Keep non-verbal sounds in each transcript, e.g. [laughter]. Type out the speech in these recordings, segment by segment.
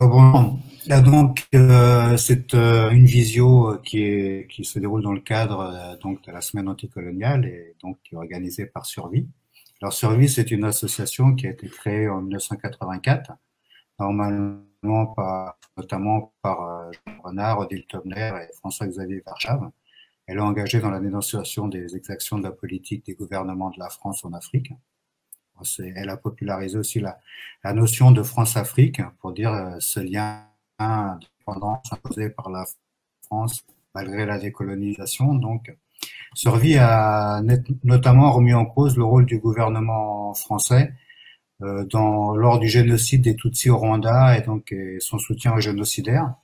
Bon, là donc euh, c'est euh, une visio euh, qui, qui se déroule dans le cadre donc de la semaine anticoloniale et donc qui est organisée par Survie. Alors Survie c'est une association qui a été créée en 1984, normalement par, notamment par Jean Renard, Odile Tomner et François-Xavier Varchave. Elle est engagée dans la dénonciation des exactions de la politique des gouvernements de la France en Afrique. Elle a popularisé aussi la, la notion de France-Afrique pour dire euh, ce lien d'indépendance imposé par la France malgré la décolonisation. Donc, Survie a notamment remis en cause le rôle du gouvernement français euh, dans, lors du génocide des Tutsis au Rwanda et donc son soutien au génocidaires.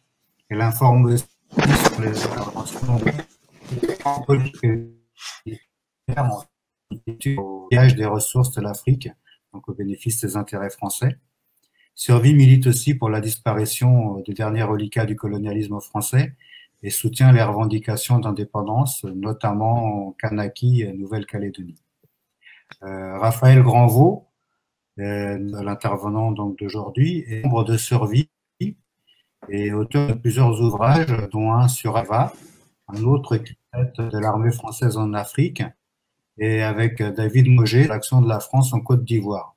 Elle informe aussi sur les interventions au des ressources de l'Afrique, donc au bénéfice des intérêts français. Survie milite aussi pour la disparition euh, des derniers reliquats du colonialisme français et soutient les revendications d'indépendance, notamment en Kanaki et Nouvelle-Calédonie. Euh, Raphaël Granvaux, euh, l'intervenant donc d'aujourd'hui, est membre de Survie et auteur de plusieurs ouvrages, dont un sur Ava, un autre qui traite de l'armée française en Afrique, et avec euh, David Moget, l'action de la France en Côte d'Ivoire.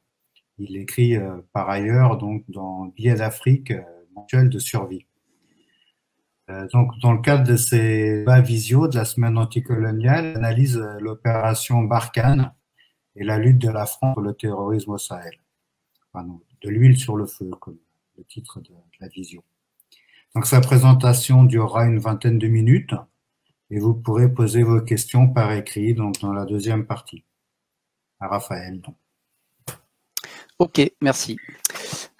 Il écrit euh, par ailleurs donc dans Billets d'Afrique, euh, mensuel de survie. donc, dans le cadre de ces bas visio de la semaine anticoloniale, analyse l'opération Barkhane et la lutte de la France contre le terrorisme au Sahel. de l'huile sur le feu, comme le titre de, de la vision. Donc sa présentation durera une vingtaine de minutes et vous pourrez poser vos questions par écrit, donc dans la deuxième partie, à Raphaël. Donc. Ok, merci.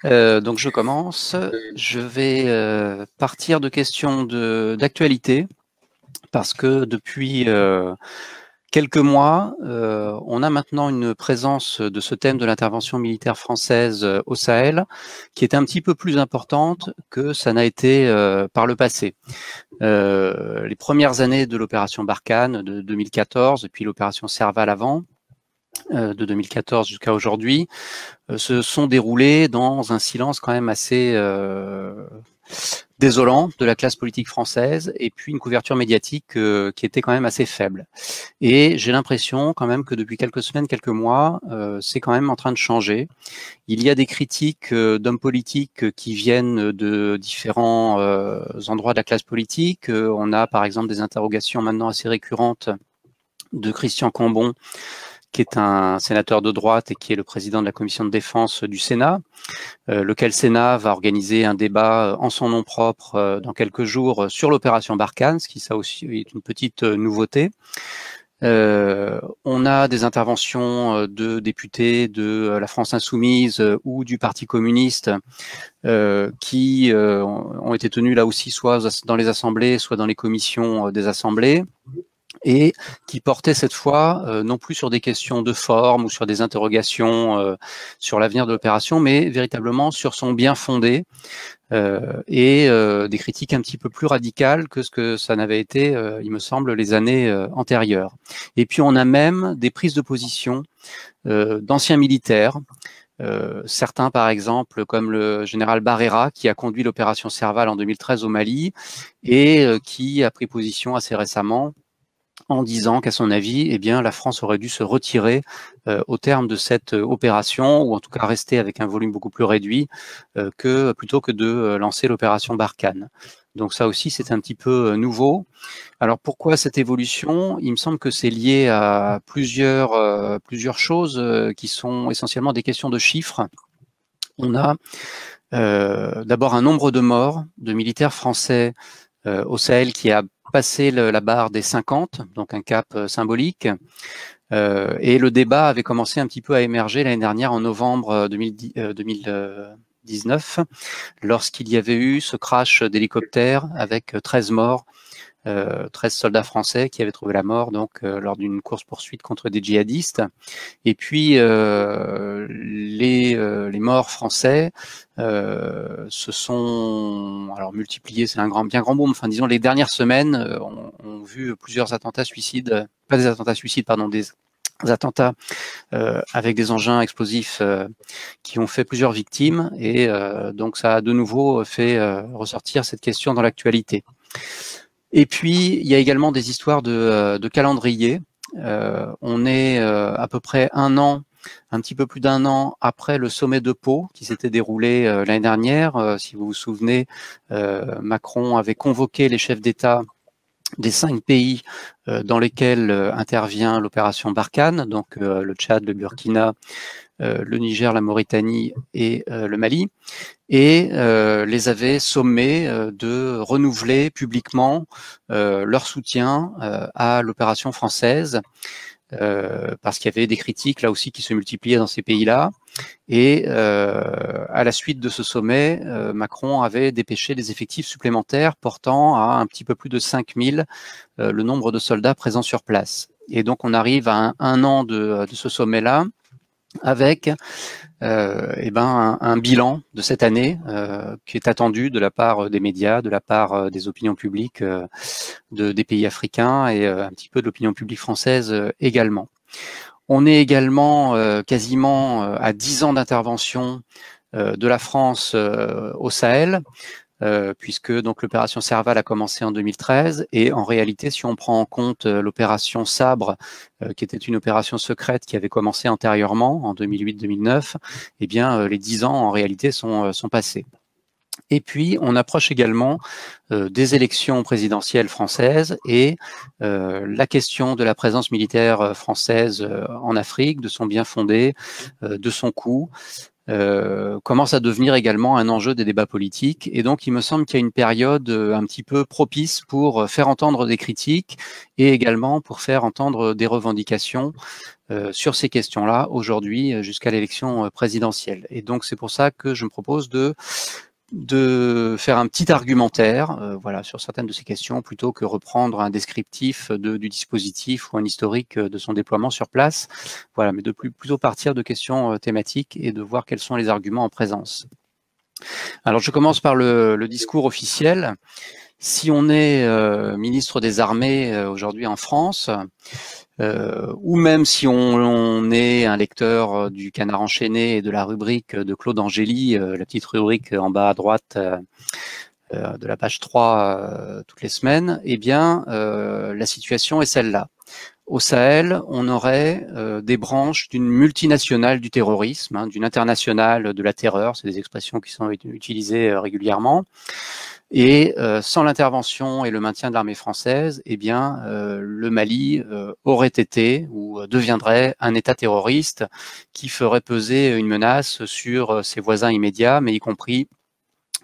Euh, donc je commence. Je vais euh, partir de questions d'actualité parce que depuis euh, quelques mois, euh, on a maintenant une présence de ce thème de l'intervention militaire française euh, au Sahel qui est un petit peu plus importante que ça n'a été euh, par le passé. les premières années de l'opération Barkhane de 2014 depuis puis l'opération Serval avant, de 2014 jusqu'à aujourd'hui, se sont déroulées dans un silence quand même assez désolant de la classe politique française et puis une couverture médiatique euh, qui était quand même assez faible. Et j'ai l'impression quand même que depuis quelques semaines, quelques mois, euh, c'est quand même en train de changer. Il y a des critiques euh, d'hommes politiques qui viennent de différents endroits de la classe politique. on a par exemple des interrogations maintenant assez récurrentes de Christian Cambon qui est un sénateur de droite et qui est le président de la commission de défense du Sénat, euh, lequel Sénat va organiser un débat euh, en son nom propre euh, dans quelques jours sur l'opération Barkhane, ce qui ça aussi est une petite nouveauté. on a des interventions de députés de la France insoumise ou du Parti communiste qui ont été tenus là aussi soit dans les assemblées, soit dans les commissions des assemblées et qui portait cette fois euh, non plus sur des questions de forme ou sur des interrogations euh, sur l'avenir de l'opération, mais véritablement sur son bien fondé euh, et des critiques un petit peu plus radicales que ce que ça n'avait été, il me semble, les années antérieures. Et puis on a même des prises de position d'anciens militaires. certains, par exemple, comme le général Barrera, qui a conduit l'opération Serval en 2013 au Mali et qui a pris position assez récemment en disant qu'à son avis, eh bien, la France aurait dû se retirer euh, au terme de cette euh, opération, ou en tout cas rester avec un volume beaucoup plus réduit euh, que plutôt que de lancer l'opération Barkhane. Donc ça aussi, c'est un petit peu nouveau. Alors pourquoi cette évolution Il me semble que c'est lié à plusieurs, plusieurs choses qui sont essentiellement des questions de chiffres. On a d'abord un nombre de morts de militaires français euh, au Sahel qui a passé la barre des 50, donc un cap euh, symbolique. Euh, et le débat avait commencé un petit peu à émerger l'année dernière en novembre 2019, lorsqu'il y avait eu ce crash d'hélicoptère avec 13 morts 13 euh, soldats français qui avaient trouvé la mort donc euh, lors d'une course-poursuite contre des djihadistes. Et puis euh, les, les, morts français se sont alors multipliés, c'est un grand, bien grand boom. Enfin, disons les dernières semaines, on, on vu plusieurs attentats suicides, pas des attentats suicides, pardon, des attentats avec des engins explosifs qui ont fait plusieurs victimes et donc ça a de nouveau fait ressortir cette question dans l'actualité. Et puis, il y a également des histoires de, euh, calendrier. Euh, on est euh, à peu près un an, un petit peu plus d'un an après le sommet de Pau qui s'était déroulé l'année dernière. si vous vous souvenez, Macron avait convoqué les chefs d'État des cinq pays dans lesquels intervient l'opération Barkhane, donc le Tchad, le Burkina, euh, le Niger, la Mauritanie et euh, le Mali, et euh, les avait sommés de renouveler publiquement leur soutien à l'opération française. parce qu'il y avait des critiques là aussi qui se multipliaient dans ces pays-là. Et à la suite de ce sommet, Macron avait dépêché des effectifs supplémentaires portant à un petit peu plus de 5000 le nombre de soldats présents sur place. Et donc on arrive à un, an de ce sommet-là avec euh, eh ben, un, bilan de cette année euh, qui est attendu de la part des médias, de la part euh, des opinions publiques euh, de, des pays africains et un petit peu de l'opinion publique française également. On est également quasiment à 10 ans d'intervention de la France au Sahel, euh, puisque donc l'opération Serval a commencé en 2013 et en réalité, si on prend en compte euh, l'opération Sabre, euh, qui était une opération secrète qui avait commencé antérieurement en 2008-2009, eh bien les dix ans en réalité sont, sont passés. Et puis, on approche également des élections présidentielles françaises et la question de la présence militaire française en Afrique, de son bien fondé, de son coût. Euh, commence à devenir également un enjeu des débats politiques. Et donc, il me semble qu'il y a une période euh, un petit peu propice pour euh, faire entendre des critiques et également pour faire entendre des revendications sur ces questions-là aujourd'hui jusqu'à l'élection présidentielle. Et donc, c'est pour ça que je me propose de de faire un petit argumentaire euh, voilà, sur certaines de ces questions plutôt que reprendre un descriptif de, du dispositif ou un historique euh, de son déploiement sur place. Voilà, mais de plus, plutôt partir de questions euh, thématiques et de voir quels sont les arguments en présence. Alors je commence par le, discours officiel. Si on est ministre des Armées aujourd'hui en France, euh, ou même si on, est un lecteur euh, du Canard enchaîné et de la rubrique de Claude Angéli, euh, la petite rubrique en bas à droite de la page 3 toutes les semaines, eh bien la situation est celle-là. Au Sahel, on aurait des branches d'une multinationale du terrorisme, hein, d'une internationale de la terreur, c'est des expressions qui sont utilisées régulièrement. Et euh, sans l'intervention et le maintien de l'armée française, eh bien, euh, le Mali euh, aurait été ou deviendrait un État terroriste qui ferait peser une menace sur ses voisins immédiats, mais y compris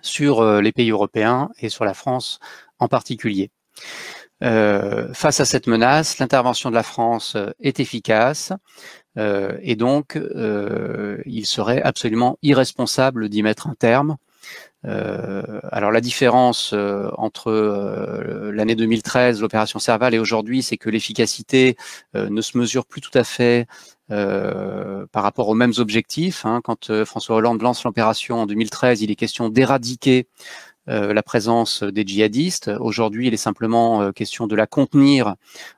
sur les pays européens et sur la France en particulier. face à cette menace, l'intervention de la France est efficace. et donc, il serait absolument irresponsable d'y mettre un terme euh, alors la différence euh, entre euh, l'année 2013, l'opération Serval, et aujourd'hui, c'est que l'efficacité euh, ne se mesure plus tout à fait par rapport aux mêmes objectifs. Hein. Quand François Hollande lance l'opération en 2013, il est question d'éradiquer la présence des djihadistes. Aujourd'hui, il est simplement question de la contenir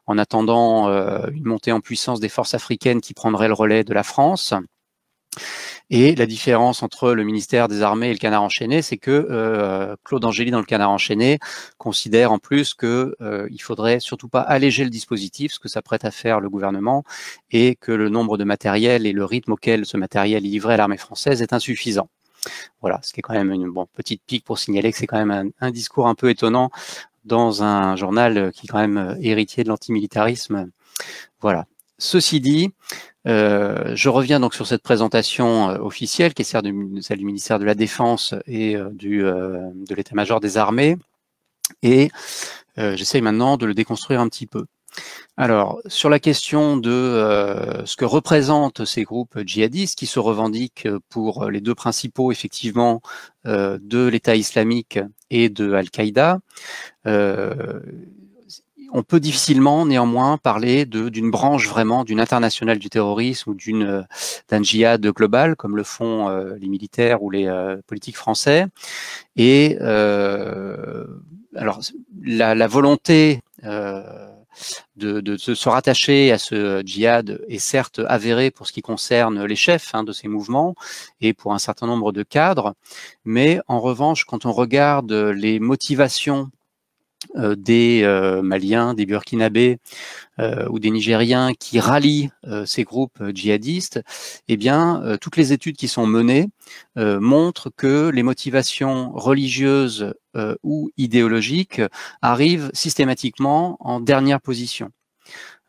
en attendant une montée en puissance des forces africaines qui prendraient le relais de la France. Et la différence entre le ministère des Armées et le Canard enchaîné, c'est que euh, Claude Angéli dans le Canard enchaîné considère en plus que euh, il faudrait surtout pas alléger le dispositif, ce que s'apprête à faire le gouvernement, et que le nombre de matériel et le rythme auquel ce matériel est livré à l'armée française est insuffisant. Voilà, ce qui est quand même une bon, petite pique pour signaler que c'est quand même un, un, discours un peu étonnant dans un journal qui est quand même euh, héritier de l'antimilitarisme. Voilà. Ceci dit, euh, je reviens donc sur cette présentation euh, officielle qui est celle du, ministère de la Défense et euh, du, de l'état-major des armées. Et j'essaye maintenant de le déconstruire un petit peu. Alors, sur la question de ce que représentent ces groupes djihadistes qui se revendiquent pour les deux principaux, effectivement, de l'État islamique et de Al-Qaïda, on peut difficilement néanmoins parler d'une branche vraiment, d'une internationale du terrorisme ou d'une euh, d'un djihad global comme le font euh, les militaires ou les euh, politiques français. Et alors la, volonté de, se rattacher à ce djihad est certes avérée pour ce qui concerne les chefs hein, de ces mouvements et pour un certain nombre de cadres, mais en revanche, quand on regarde les motivations euh, des euh, Maliens, des Burkinabés euh, ou des Nigériens qui rallient ces groupes djihadistes, eh bien, toutes les études qui sont menées montrent que les motivations religieuses ou idéologiques arrivent systématiquement en dernière position.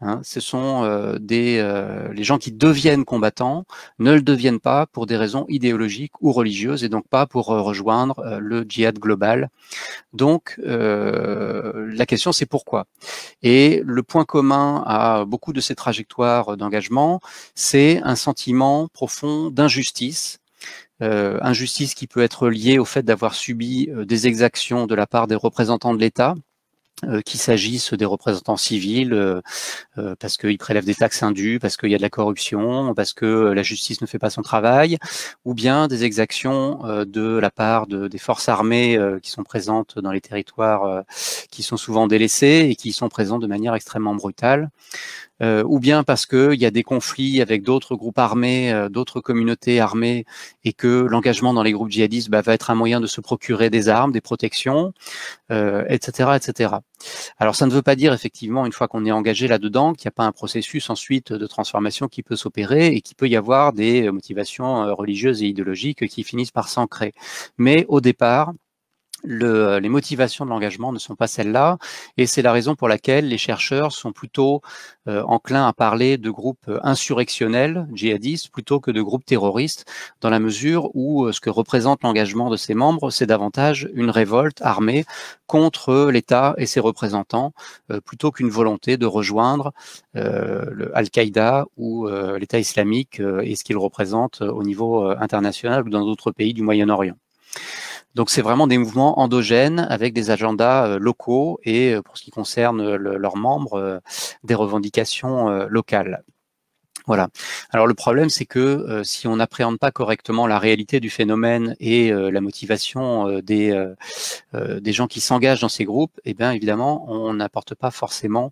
Hein. ce sont euh, des euh, les gens qui deviennent combattants ne le deviennent pas pour des raisons idéologiques ou religieuses et donc pas pour euh, rejoindre le djihad global. Donc la question c'est pourquoi. Et le point commun à beaucoup de ces trajectoires d'engagement, c'est un sentiment profond d'injustice. injustice qui peut être liée au fait d'avoir subi des exactions de la part des représentants de l'État, euh, qu'il s'agisse des représentants civils, euh, euh, parce qu'ils prélèvent des taxes indues, parce qu'il y a de la corruption, parce que la justice ne fait pas son travail, ou bien des exactions de la part des forces armées qui sont présentes dans les territoires qui sont souvent délaissés et qui sont présents de manière extrêmement brutale. Euh, ou bien parce qu'il y a des conflits avec d'autres groupes armés, euh, d'autres communautés armées, et que l'engagement dans les groupes djihadistes bah, va être un moyen de se procurer des armes, des protections, etc., euh, etc. Alors ça ne veut pas dire effectivement, une fois qu'on est engagé là-dedans, qu'il n'y a pas un processus ensuite de transformation qui peut s'opérer et qu'il peut y avoir des motivations religieuses et idéologiques qui finissent par s'ancrer. Mais au départ, euh, les motivations de l'engagement ne sont pas celles-là, et c'est la raison pour laquelle les chercheurs sont plutôt euh, enclins à parler de groupes euh, insurrectionnels, djihadistes, plutôt que de groupes terroristes, dans la mesure où ce que représente l'engagement de ses membres, c'est davantage une révolte armée contre l'État et ses représentants, plutôt qu'une volonté de rejoindre Al-Qaïda ou l'État islamique et ce qu'il représente au niveau international ou dans d'autres pays du Moyen-Orient. Donc c'est vraiment des mouvements endogènes avec des agendas euh, locaux et euh, pour ce qui concerne euh, leurs membres, des revendications locales. Voilà. Alors le problème, c'est que si on n'appréhende pas correctement la réalité du phénomène et la motivation des, des gens qui s'engagent dans ces groupes, eh bien évidemment, on n'apporte pas forcément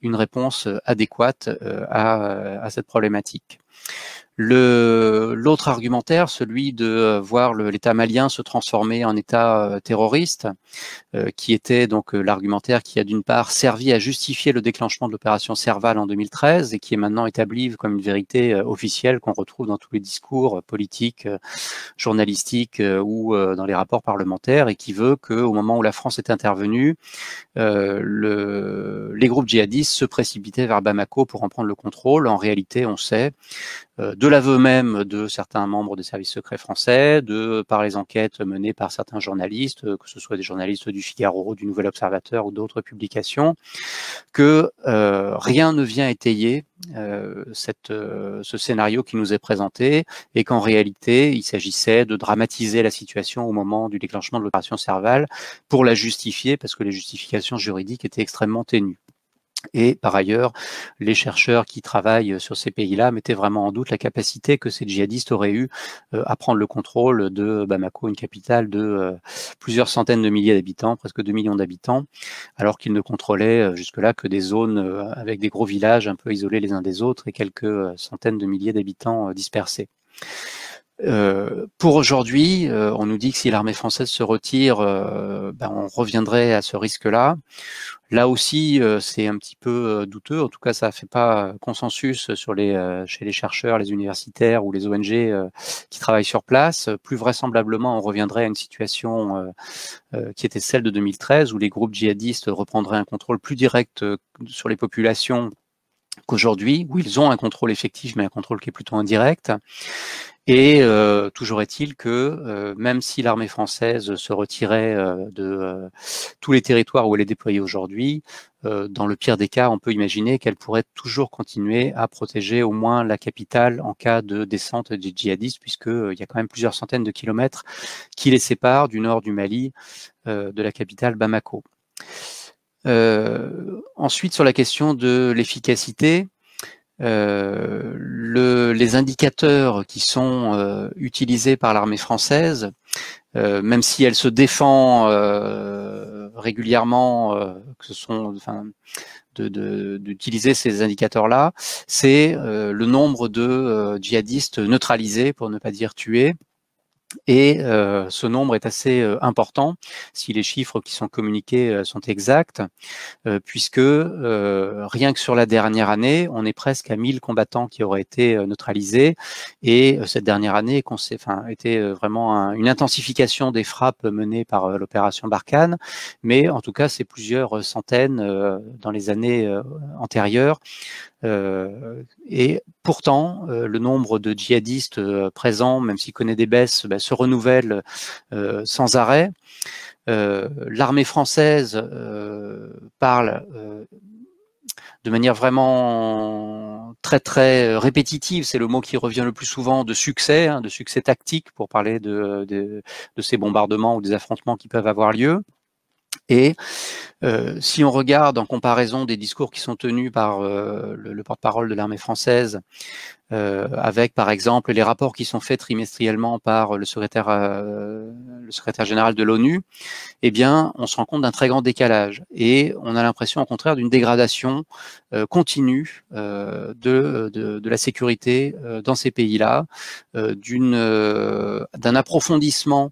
une réponse adéquate à cette problématique. L'autre argumentaire, celui de euh, voir l'État malien se transformer en État euh, terroriste, euh, qui était donc l'argumentaire qui a d'une part servi à justifier le déclenchement de l'opération Serval en 2013 et qui est maintenant établi comme une vérité officielle qu'on retrouve dans tous les discours politiques, journalistiques ou dans les rapports parlementaires et qui veut qu'au moment où la France est intervenue, le, les groupes djihadistes se précipitaient vers Bamako pour en prendre le contrôle. En réalité, on sait euh, de l'aveu même de certains membres des services secrets français, de par les enquêtes menées par certains journalistes, euh, que ce soit des journalistes du Figaro, du Nouvel Observateur ou d'autres publications, que euh, rien ne vient étayer cette, ce scénario qui nous est présenté et qu'en réalité, il s'agissait de dramatiser la situation au moment du déclenchement de l'opération Serval pour la justifier parce que les justifications juridiques étaient extrêmement ténues. Et par ailleurs, les chercheurs qui travaillent euh, sur ces pays-là mettaient vraiment en doute la capacité que ces djihadistes auraient eu euh, à prendre le contrôle de Bamako, une capitale de euh, plusieurs centaines de milliers d'habitants, presque 2 millions d'habitants, alors qu'ils ne contrôlaient jusque-là que des zones avec des gros villages un peu isolés les uns des autres et quelques centaines de milliers d'habitants dispersés. Euh, pour aujourd'hui, euh, on nous dit que si l'armée française se retire, euh, ben, on reviendrait à ce risque-là. Là aussi, c'est un petit peu douteux. En tout cas, ça ne fait pas consensus sur les, chez les chercheurs, les universitaires ou les ONG qui travaillent sur place. Plus vraisemblablement, on reviendrait à une situation qui était celle de 2013, où les groupes djihadistes reprendraient un contrôle plus direct sur les populations qu'aujourd'hui, oui, ils ont un contrôle effectif, mais un contrôle qui est plutôt indirect. Et euh, toujours est-il que euh, même si l'armée française se retirait euh, de tous les territoires où elle est déployée aujourd'hui, dans le pire des cas, on peut imaginer qu'elle pourrait toujours continuer à protéger au moins la capitale en cas de descente des djihadistes, puisqu'il y a quand même plusieurs centaines de kilomètres qui les séparent du nord du Mali, de la capitale Bamako. Euh, ensuite, sur la question de l'efficacité, euh, les indicateurs qui sont euh, utilisés par l'armée française, même si elle se défend régulièrement que ce sont, enfin, d'utiliser ces indicateurs-là, c'est le nombre de djihadistes neutralisés, pour ne pas dire tués, et euh, ce nombre est assez euh, important si les chiffres qui sont communiqués euh, sont exacts, puisque rien que sur la dernière année, on est presque à 1000 combattants qui auraient été neutralisés. Et cette dernière année enfin, était vraiment une intensification des frappes menées par l'opération Barkhane. Mais en tout cas, c'est plusieurs centaines dans les années antérieures euh, et pourtant, euh, le nombre de djihadistes euh, présents, même s'il connaît des baisses, bah, se renouvelle sans arrêt. L'armée française parle de manière vraiment très très répétitive, c'est le mot qui revient le plus souvent, de succès, hein, de succès tactique pour parler de, ces bombardements ou des affrontements qui peuvent avoir lieu. Et euh, si on regarde en comparaison des discours qui sont tenus par euh, le, porte-parole de l'armée française, euh, avec par exemple les rapports qui sont faits trimestriellement par le secrétaire, le secrétaire général de l'ONU, eh bien, on se rend compte d'un très grand décalage et on a l'impression, au contraire, d'une dégradation continue de, la sécurité dans ces pays-là, d'une d'un approfondissement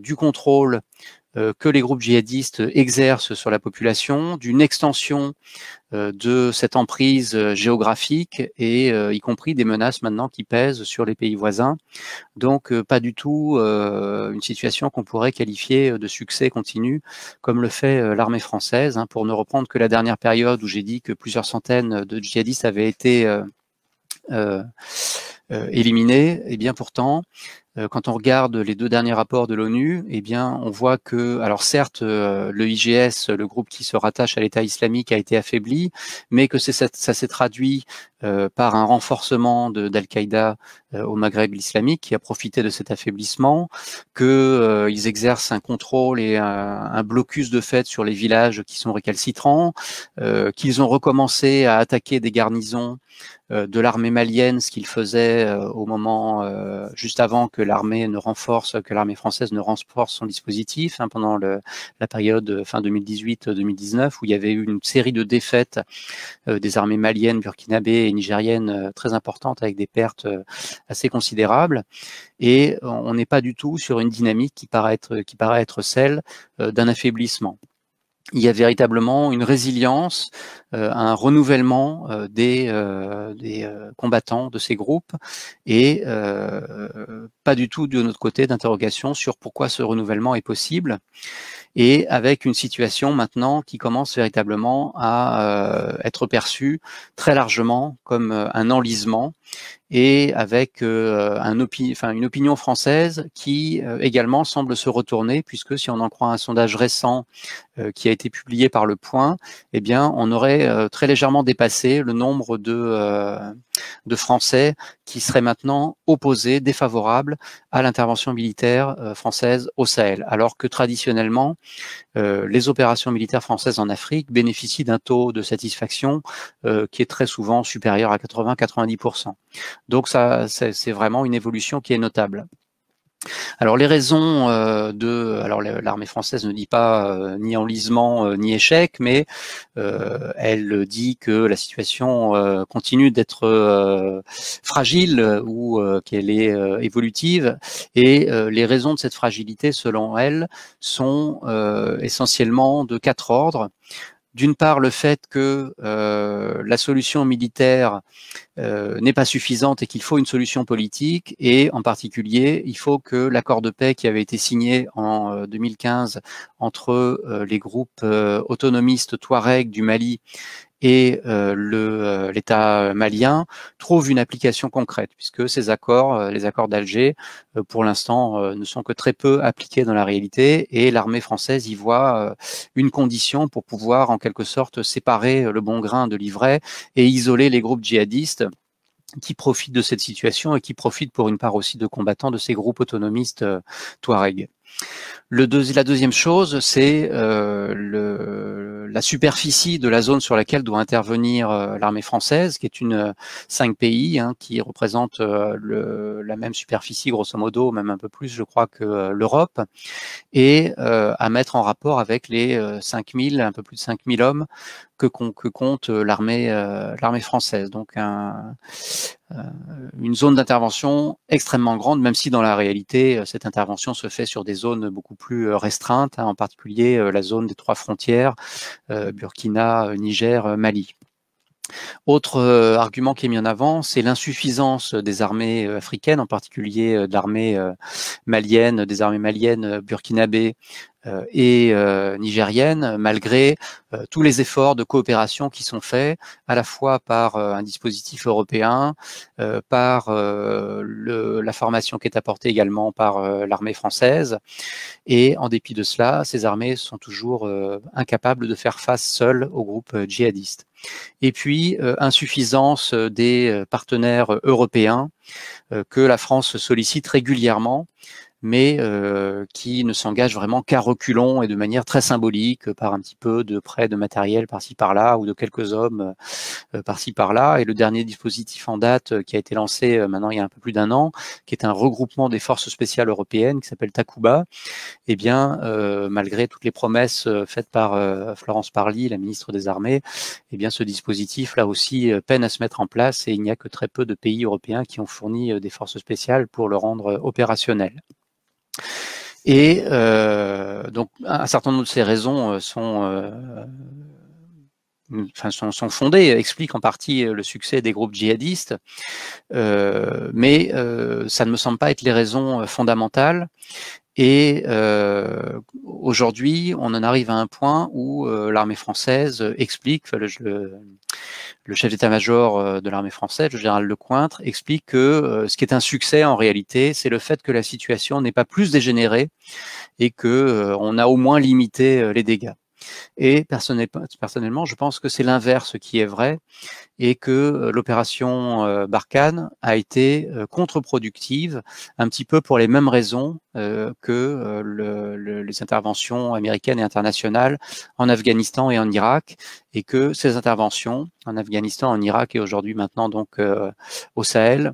du contrôle euh, que les groupes djihadistes exercent sur la population, d'une extension euh, de cette emprise euh, géographique et y compris des menaces maintenant qui pèsent sur les pays voisins. Donc pas du tout une situation qu'on pourrait qualifier de succès continu comme le fait l'armée française, hein, pour ne reprendre que la dernière période où j'ai dit que plusieurs centaines de djihadistes avaient été éliminés, et eh bien pourtant, euh, quand on regarde les deux derniers rapports de l'ONU, eh bien, on voit que, alors certes, euh, le IGS, le groupe qui se rattache à l'État islamique, a été affaibli, mais que ça, s'est traduit euh, par un renforcement d'Al-Qaïda euh, au Maghreb islamique qui a profité de cet affaiblissement, qu'ils euh, exercent un contrôle et un, blocus de fait sur les villages qui sont récalcitrants, euh, qu'ils ont recommencé à attaquer des garnisons euh, de l'armée malienne, ce qu'ils faisaient au moment juste avant que l'armée ne renforce, que l'armée française ne renforce son dispositif hein, pendant le, la période fin 2018-2019 où il y avait eu une série de défaites des armées maliennes, burkinabées et nigériennes très importantes avec des pertes assez considérable. Et on n'est pas du tout sur une dynamique qui paraît être, qui paraît être celle euh, d'un affaiblissement il y a véritablement une résilience, euh, un renouvellement euh, des, des combattants de ces groupes et pas du tout de notre côté d'interrogation sur pourquoi ce renouvellement est possible et avec une situation maintenant qui commence véritablement à être perçue très largement comme un enlisement et avec euh, un enfin, une opinion française qui euh, également semble se retourner, puisque si on en croit un sondage récent euh, qui a été publié par Le Point, eh bien, on aurait très légèrement dépassé le nombre de, de Français qui seraient maintenant opposés, défavorables à l'intervention militaire française au Sahel, alors que traditionnellement, les opérations militaires françaises en Afrique bénéficient d'un taux de satisfaction qui est très souvent supérieur à 80-90%. Donc ça, c'est vraiment une évolution qui est notable. Alors les raisons euh, de, alors l'armée française ne dit pas euh, ni enlisement euh, ni échec, mais elle dit que la situation continue d'être fragile ou qu'elle est évolutive, et les raisons de cette fragilité, selon elle, sont essentiellement de quatre ordres d'une part le fait que euh, la solution militaire euh, n'est pas suffisante et qu'il faut une solution politique, et en particulier, il faut que l'accord de paix qui avait été signé en 2015 euh, entre les groupes autonomistes Touareg du Mali et euh, euh, l'État malien trouve une application concrète, puisque ces accords, euh, les accords d'Alger, pour l'instant, ne sont que très peu appliqués dans la réalité, et l'armée française y voit une condition pour pouvoir, en quelque sorte, séparer le bon grain de l'ivraie et isoler les groupes djihadistes qui profitent de cette situation et qui profitent pour une part aussi de combattants de ces groupes autonomistes Touareg. Le la deuxième chose, c'est le la superficie de la zone sur laquelle doit intervenir euh, l'armée française, qui est une euh, cinq pays hein, qui représente euh, le, la même superficie grosso modo, même un peu plus, je crois, que l'Europe, et à mettre en rapport avec les 5000, un peu plus de 5000 hommes que, compte euh, euh, l'armée française. Donc euh, une zone d'intervention extrêmement grande, même si dans la réalité, cette intervention se fait sur des zones beaucoup plus restreintes, hein, en particulier la zone des trois frontières, Burkina, Niger, Mali. Autre argument qui est mis en avant, c'est l'insuffisance des armées africaines, en particulier de l'armée malienne, des armées maliennes burkinabées, euh, et euh, nigérienne, malgré euh, tous les efforts de coopération qui sont faits, à la fois par un dispositif européen, par la formation qui est apportée également par l'armée française. Et en dépit de cela, ces armées sont toujours incapables de faire face seules aux groupes djihadistes. Et puis, insuffisance des partenaires européens que la France sollicite régulièrement mais euh, qui ne s'engage vraiment qu'à reculons et de manière très symbolique, euh, par un petit peu de prêts de matériel par-ci par-là ou de quelques hommes euh, par-ci par-là. Et le dernier dispositif en date qui a été lancé maintenant il y a un peu plus d'un an, qui est un regroupement des forces spéciales européennes qui s'appelle Takuba, eh bien, malgré toutes les promesses faites par Florence Parly, la ministre des Armées, et eh bien, ce dispositif là aussi peine à se mettre en place et il n'y a que très peu de pays européens qui ont fourni des forces spéciales pour le rendre opérationnel. Et euh, donc, un certain nombre de ces raisons euh, euh, sont, sont, fondées, expliquent en partie le succès des groupes djihadistes, mais ça ne me semble pas être les raisons fondamentales. Et aujourd'hui, on en arrive à un point où l'armée française explique, le, le chef d'état-major euh, de l'armée française, le général Lecointre, explique que euh, ce qui est un succès en réalité, c'est le fait que la situation n'est pas plus dégénérée et que euh, on a au moins limité les dégâts. Et personnellement, je pense que c'est l'inverse qui est vrai et que euh, l'opération euh, Barkhane a été euh, contre-productive un petit peu pour les mêmes raisons que les interventions américaines et internationales en Afghanistan et en Irak et que ces interventions en Afghanistan, en Irak et aujourd'hui maintenant donc au Sahel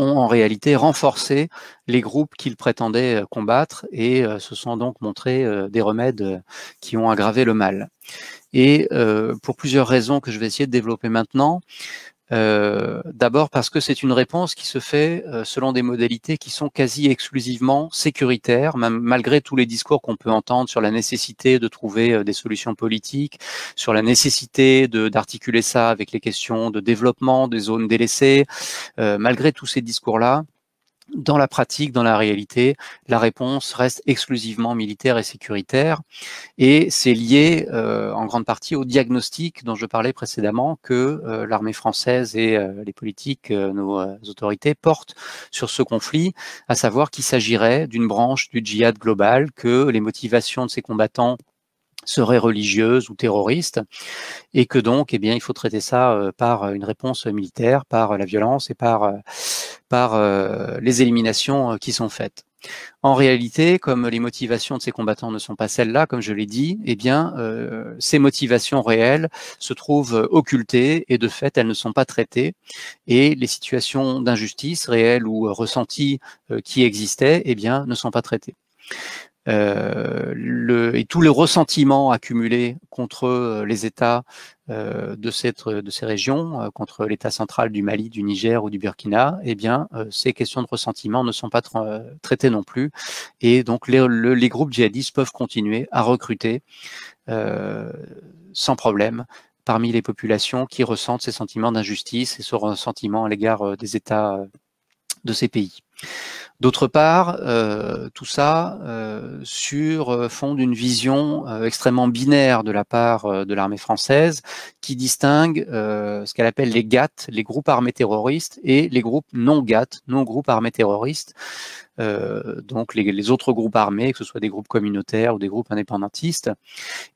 ont en réalité renforcé les groupes qu'ils prétendaient euh, combattre et euh, se sont donc montrés euh, des remèdes qui ont aggravé le mal. Et pour plusieurs raisons que je vais essayer de développer maintenant, euh, d'abord parce que c'est une réponse qui se fait euh, selon des modalités qui sont quasi exclusivement sécuritaires, malgré tous les discours qu'on peut entendre sur la nécessité de trouver euh, des solutions politiques, sur la nécessité d'articuler ça avec les questions de développement des zones délaissées, malgré tous ces discours-là dans la pratique, dans la réalité, la réponse reste exclusivement militaire et sécuritaire, et c'est lié euh, en grande partie au diagnostic dont je parlais précédemment que euh, l'armée française et euh, les politiques, nos autorités portent sur ce conflit, à savoir qu'il s'agirait d'une branche du djihad global, que les motivations de ces combattants serait religieuse ou terroriste, et que donc, eh bien, il faut traiter ça euh, par euh, une réponse militaire, par euh, la violence et par, par les éliminations qui sont faites. En réalité, comme les motivations de ces combattants ne sont pas celles-là, comme je l'ai dit, eh bien, ces motivations réelles se trouvent occultées et de fait, elles ne sont pas traitées. Et les situations d'injustice réelles ou ressenties qui existaient, eh bien, ne sont pas traitées. Euh, le, et tous les ressentiments accumulés contre euh, les États euh, de, cette, de ces régions, contre l'État central du Mali, du Niger ou du Burkina, eh bien, ces questions de ressentiment ne sont pas traitées non plus. Et donc, les, groupes djihadistes peuvent continuer à recruter sans problème parmi les populations qui ressentent ces sentiments d'injustice et ce ressentiment à l'égard des États de ces pays. D'autre part, euh, tout ça euh, sur euh, fond d'une vision extrêmement binaire de la part de l'armée française qui distingue ce qu'elle appelle les GATT, les groupes armés terroristes, et les groupes non GATT, non groupes armés terroristes, euh, donc les, autres groupes armés, que ce soit des groupes communautaires ou des groupes indépendantistes.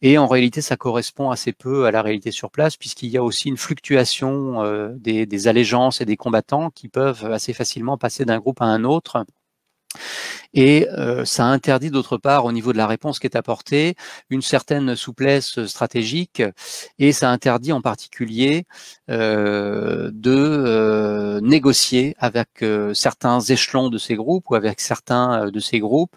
Et en réalité, ça correspond assez peu à la réalité sur place, puisqu'il y a aussi une fluctuation euh, des, des allégeances et des combattants qui peuvent assez facilement passer d'un groupe à un autre. Et euh, ça interdit d'autre part, au niveau de la réponse qui est apportée, une certaine souplesse stratégique. Et ça interdit en particulier euh, de euh, négocier avec certains échelons de ces groupes ou avec certains de ces groupes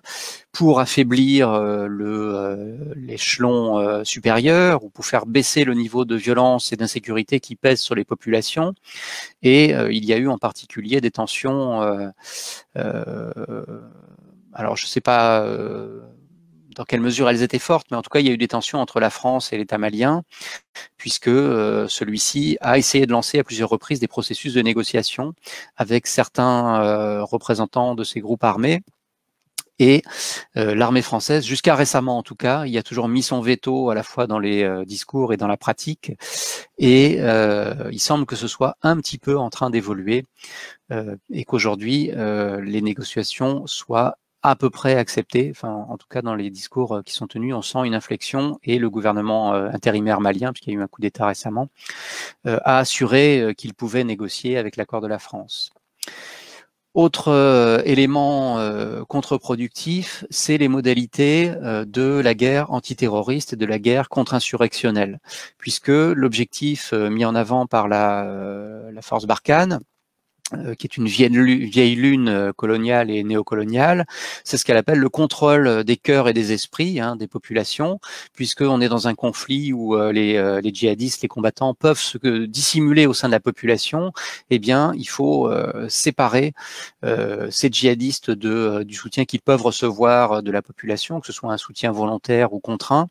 pour affaiblir le l'échelon supérieur ou pour faire baisser le niveau de violence et d'insécurité qui pèse sur les populations. Et il y a eu en particulier des tensions alors je ne sais pas euh, dans quelle mesure elles étaient fortes, mais en tout cas, il y a eu des tensions entre la France et l'État malien, puisque euh, celui-ci a essayé de lancer à plusieurs reprises des processus de négociation avec certains euh, représentants de ces groupes armés. Et l'armée française, jusqu'à récemment en tout cas, il a toujours mis son veto à la fois dans les discours et dans la pratique. Et il semble que ce soit un petit peu en train d'évoluer et qu'aujourd'hui les négociations soient à peu près accepté. Enfin, en tout cas, dans les discours euh, qui sont tenus, on sent une inflexion et le gouvernement euh, intérimaire malien, puisqu'il y a eu un coup d'État récemment, euh, a assuré qu'il pouvait négocier avec l'accord de la France. Autre élément contre-productif, c'est les modalités de la guerre antiterroriste et de la guerre contre-insurrectionnelle, puisque l'objectif mis en avant par la, la force Barkhane, euh, qui est une vieille, lune euh, coloniale et néocoloniale, c'est ce qu'elle appelle le contrôle euh, des cœurs et des esprits hein, des populations, puisqu'on est dans un conflit où les, djihadistes, les combattants peuvent se dissimuler au sein de la population, eh bien, il faut séparer ces djihadistes de, du soutien qu'ils peuvent recevoir de la population, que ce soit un soutien volontaire ou contraint.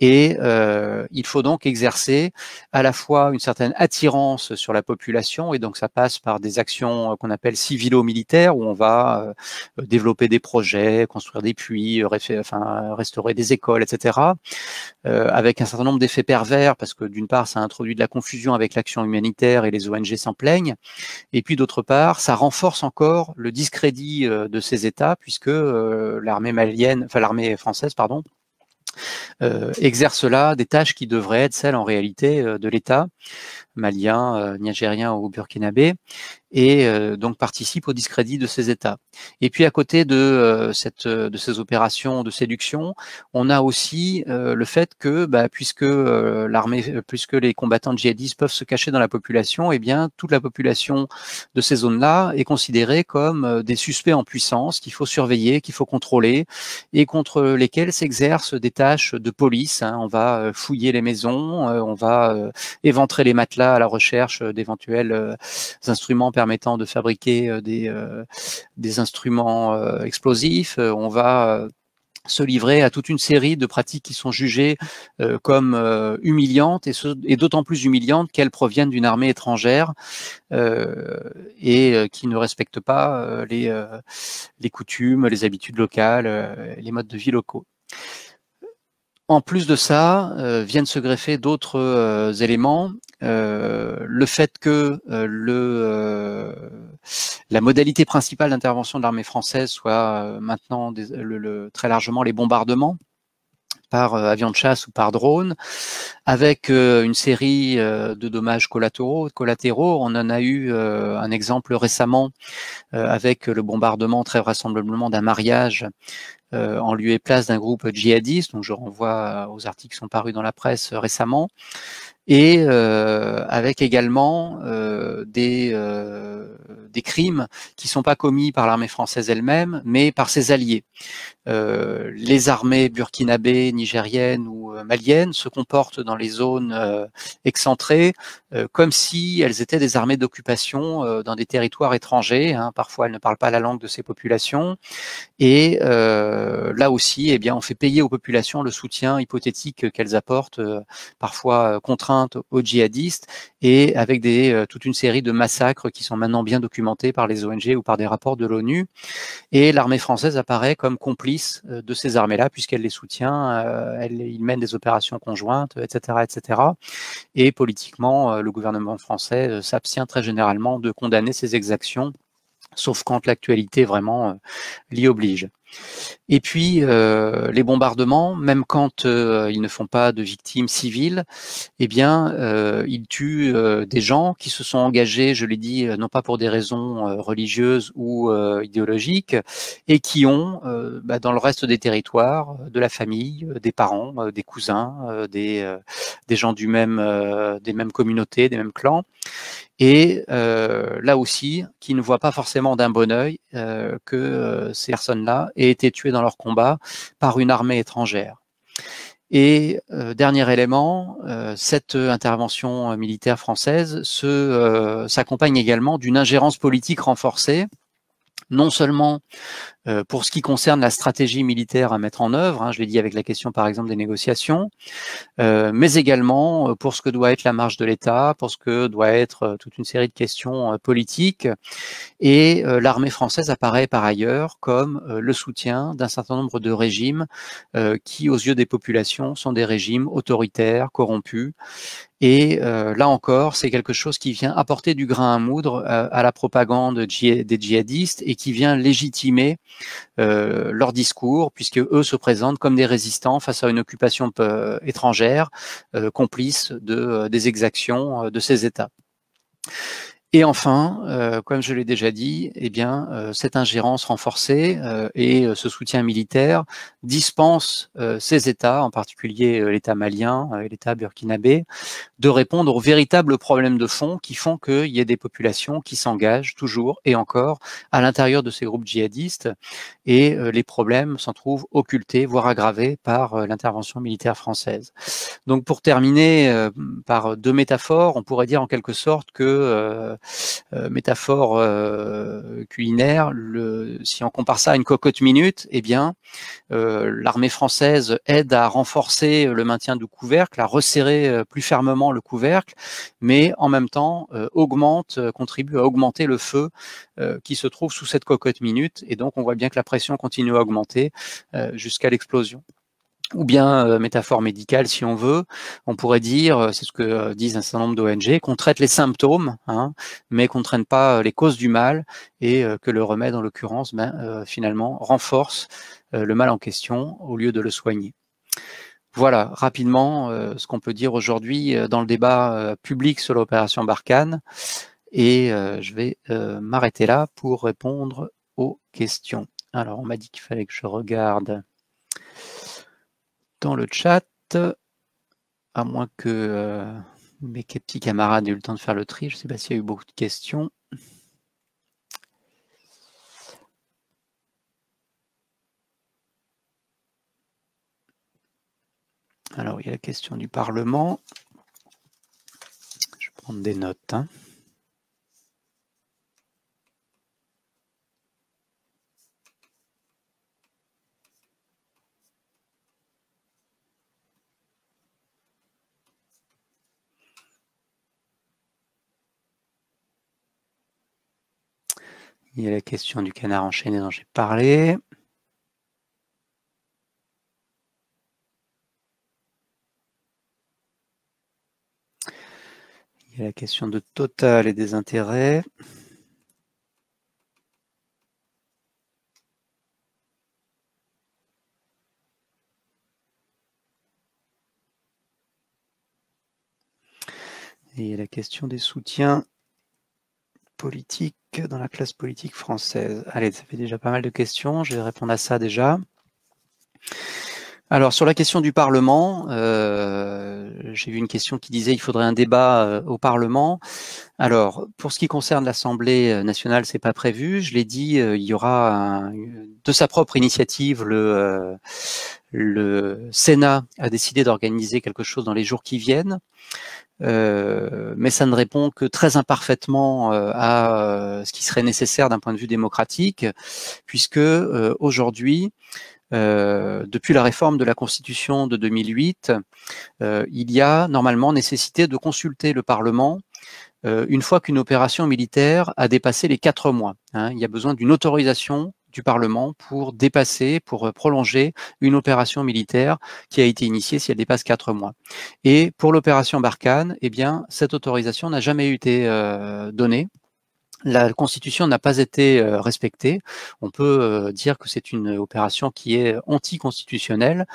Et euh, il faut donc exercer à la fois une certaine attirance sur la population, et donc ça passe par des actions euh, qu'on appelle civilo-militaires, où on va euh, développer des projets, construire des puits, enfin, restaurer des écoles, etc., euh, avec un certain nombre d'effets pervers, parce que d'une part, ça introduit de la confusion avec l'action humanitaire et les ONG s'en plaignent, et puis d'autre part, ça renforce encore le discrédit de ces États, puisque l'armée malienne, enfin l'armée française, pardon, euh, exerce là des tâches qui devraient être celles en réalité euh, de l'État maliens, euh, nigérien ou burkinabé et euh, donc participent au discrédit de ces États. Et puis à côté de, euh, cette, de ces opérations de séduction, on a aussi le fait que, bah, puisque l'armée, puisque les combattants djihadistes peuvent se cacher dans la population, et eh bien toute la population de ces zones-là est considérée comme des suspects en puissance qu'il faut surveiller, qu'il faut contrôler, et contre lesquels s'exercent des tâches de police. Hein. On va fouiller les maisons, on va éventrer les matelas à la recherche euh, d'éventuels euh, instruments permettant de fabriquer euh, des, des instruments explosifs. On va se livrer à toute une série de pratiques qui sont jugées comme humiliantes et, d'autant plus humiliantes qu'elles proviennent d'une armée étrangère et qui ne respectent pas les, les coutumes, les habitudes locales, les modes de vie locaux. En plus de ça, euh, viennent se greffer d'autres euh, éléments. Euh, le fait que le, la modalité principale d'intervention de l'armée française soit maintenant très largement les bombardements par avion de chasse ou par drone, avec une série de dommages collatéraux. collatéraux. On en a eu un exemple récemment avec le bombardement très vraisemblablement d'un mariage euh, en lieu et place d'un groupe djihadiste. Donc je renvoie aux articles qui sont parus dans la presse euh, récemment et euh, avec également euh, des, euh, des crimes qui ne sont pas commis par l'armée française elle-même, mais par ses alliés. les armées burkinabées, nigériennes ou maliennes se comportent dans les zones excentrées comme si elles étaient des armées d'occupation dans des territoires étrangers. Hein. parfois, elles ne parlent pas la langue de ces populations. Et là aussi, eh bien, on fait payer aux populations le soutien hypothétique qu'elles apportent, parfois contraint aux djihadistes et avec des, euh, toute une série de massacres qui sont maintenant bien documentés par les ONG ou par des rapports de l'ONU. Et l'armée française apparaît comme complice euh, de ces armées-là puisqu'elle les soutient, euh, elle, il mène des opérations conjointes, etc. etc. Et politiquement, le gouvernement français s'abstient très généralement de condamner ces exactions sauf quand l'actualité vraiment l'y oblige. Et puis euh, les bombardements, même quand euh, ils ne font pas de victimes civiles, eh bien euh, ils tuent euh, des gens qui se sont engagés, je l'ai dit, euh, non pas pour des raisons religieuses ou idéologiques, et qui ont bah, dans le reste des territoires de la famille, des parents, des cousins, des, des gens du même, des mêmes communautés, des mêmes clans et euh, là aussi, qui ne voient pas forcément d'un bon œil que ces personnes-là aient été tuées dans leur combat par une armée étrangère. Et euh, dernier élément, euh, cette intervention militaire française euh, s'accompagne également d'une ingérence politique renforcée, non seulement euh, pour ce qui concerne la stratégie militaire à mettre en œuvre, hein, je l'ai dit avec la question par exemple des négociations, euh, mais également euh, pour ce que doit être la marge de l'État, pour ce que doit être toute une série de questions politiques. Et l'armée française apparaît par ailleurs comme le soutien d'un certain nombre de régimes qui, aux yeux des populations, sont des régimes autoritaires, corrompus, et là encore, c'est quelque chose qui vient apporter du grain à moudre à la propagande des djihadistes et qui vient légitimer euh, leur discours, puisque eux se présentent comme des résistants face à une occupation euh, étrangère, euh, complice de, des exactions de ces États. Et enfin, euh, comme je l'ai déjà dit, eh bien, euh, cette ingérence renforcée euh, et ce soutien militaire dispense ces États, en particulier l'État malien et l'État burkinabé, de répondre aux véritables problèmes de fond qui font qu'il y ait des populations qui s'engagent toujours et encore à l'intérieur de ces groupes djihadistes et euh, les problèmes s'en trouvent occultés, voire aggravés par euh, l'intervention militaire française. Donc pour terminer euh, par deux métaphores, on pourrait dire en quelque sorte que, métaphore culinaire, le, si on compare ça à une cocotte minute, eh bien l'armée française aide à renforcer le maintien du couvercle, à resserrer plus fermement le couvercle, mais en même temps augmente, contribue à augmenter le feu qui se trouve sous cette cocotte minute. Et donc on voit bien que la pression continue à augmenter euh, jusqu'à l'explosion ou bien euh, métaphore médicale si on veut, on pourrait dire, euh, c'est ce que disent un certain nombre d'ONG, qu'on traite les symptômes, hein, mais qu'on ne traîne pas les causes du mal, et que le remède, en l'occurrence, ben, finalement, renforce le mal en question au lieu de le soigner. Voilà rapidement ce qu'on peut dire aujourd'hui dans le débat public sur l'opération Barkhane, et je vais m'arrêter là pour répondre aux questions. Alors, on m'a dit qu'il fallait que je regarde dans le chat, à moins que euh, mes petits camarades aient eu le temps de faire le tri. Je ne sais pas s'il y a eu beaucoup de questions. Alors, il y a la question du Parlement. Je vais prendre des notes. Hein. Il y a la question du canard enchaîné dont j'ai parlé. Il y a la question de total et des intérêts. Et il y a la question des soutiens politique, dans la classe politique française Allez, ça fait déjà pas mal de questions, je vais répondre à ça déjà. Alors sur la question du Parlement, euh, j'ai vu une question qui disait il faudrait un débat euh, au Parlement. Alors pour ce qui concerne l'Assemblée nationale, c'est pas prévu. Je l'ai dit, euh, il y aura de sa propre initiative le le Sénat a décidé d'organiser quelque chose dans les jours qui viennent. Euh, mais ça ne répond que très imparfaitement euh, à euh, ce qui serait nécessaire d'un point de vue démocratique, puisque aujourd'hui, depuis la réforme de la Constitution de 2008, il y a normalement nécessité de consulter le Parlement une fois qu'une opération militaire a dépassé les quatre mois. Hein. Il y a besoin d'une autorisation du Parlement pour dépasser, pour euh, prolonger une opération militaire qui a été initiée si elle dépasse quatre mois. Et pour l'opération Barkhane, eh bien, cette autorisation n'a jamais été euh, donnée la Constitution n'a pas été euh, respectée. On peut euh, dire que c'est une opération qui est anticonstitutionnelle.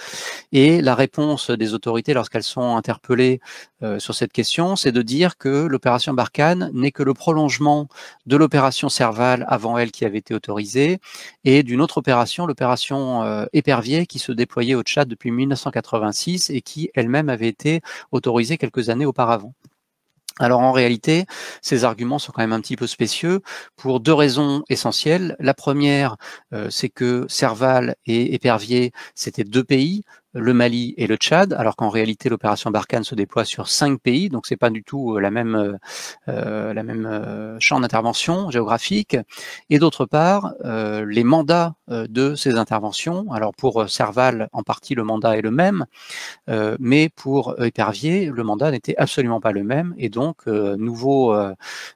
Et la réponse des autorités lorsqu'elles sont interpellées euh, sur cette question, c'est de dire que l'opération Barkhane n'est que le prolongement de l'opération Serval avant elle qui avait été autorisée et d'une autre opération, l'opération Épervier, qui se déployait au Tchad depuis 1986 et qui elle-même avait été autorisée quelques années auparavant. Alors en réalité, ces arguments sont quand même un petit peu spécieux pour deux raisons essentielles. La première, euh, c'est que Serval et Épervier, c'était deux pays le Mali et le Tchad, alors qu'en réalité l'opération Barkhane se déploie sur cinq pays, donc c'est pas du tout euh, la même euh, euh, la même champ d'intervention géographique. Et d'autre part, les mandats de ces interventions, alors pour Serval en partie le mandat est le même, mais pour Épervier le mandat n'était absolument pas le même, et donc nouveau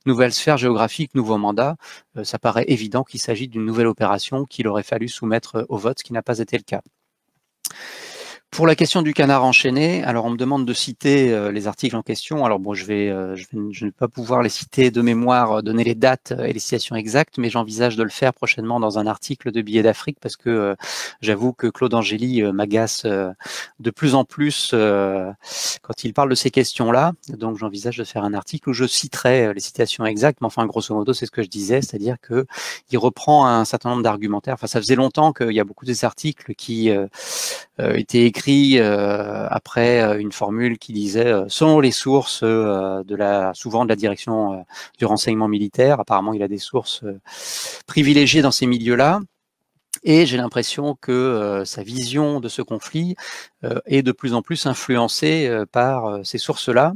nouvelle sphère géographique, nouveau mandat, ça paraît évident qu'il s'agit d'une nouvelle opération qu'il aurait fallu soumettre au vote, ce qui n'a pas été le cas. Pour la question du canard enchaîné, alors on me demande de citer euh, les articles en question. Alors bon, euh, je vais, je ne vais pas pouvoir les citer de mémoire, euh, donner les dates et les citations exactes, mais j'envisage de le faire prochainement dans un article de Billets d'Afrique parce que j'avoue que Claude Angéli m'agace de plus en plus quand il parle de ces questions-là. Donc j'envisage de faire un article où je citerai les citations exactes, mais enfin grosso modo c'est ce que je disais, c'est-à-dire que il reprend un certain nombre d'argumentaires. Enfin, ça faisait longtemps qu'il y a beaucoup des articles qui euh, était écrit euh, après euh, une formule qui disait sont les sources de la souvent de la direction du renseignement militaire. Apparemment, il a des sources privilégiées dans ces milieux-là. Et j'ai l'impression que sa vision de ce conflit euh, est de plus en plus influencé euh, par euh, ces sources-là.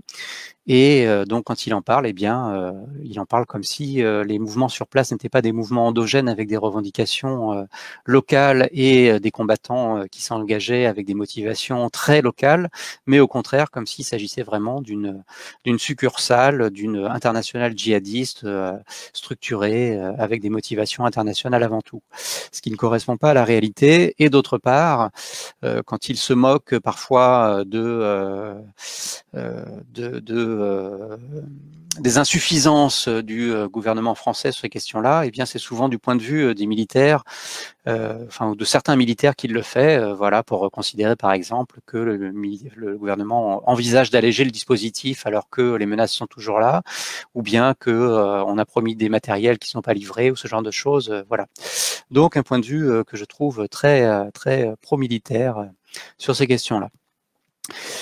Et donc, quand il en parle, eh bien, il en parle comme si les mouvements sur place n'étaient pas des mouvements endogènes avec des revendications locales et des combattants qui s'engageaient avec des motivations très locales, mais au contraire, comme s'il s'agissait vraiment d'une succursale, d'une internationale djihadiste structurée avec des motivations internationales avant tout, ce qui ne correspond pas à la réalité. Et d'autre part, quand il se moque parfois de, de, des insuffisances du gouvernement français sur ces questions-là, et eh bien c'est souvent du point de vue des militaires, enfin de certains militaires qui le fait, voilà pour considérer par exemple que le, gouvernement envisage d'alléger le dispositif alors que les menaces sont toujours là, ou bien que on a promis des matériels qui ne sont pas livrés ou ce genre de choses, voilà. Donc un point de vue que je trouve très très pro militaire sur ces questions-là.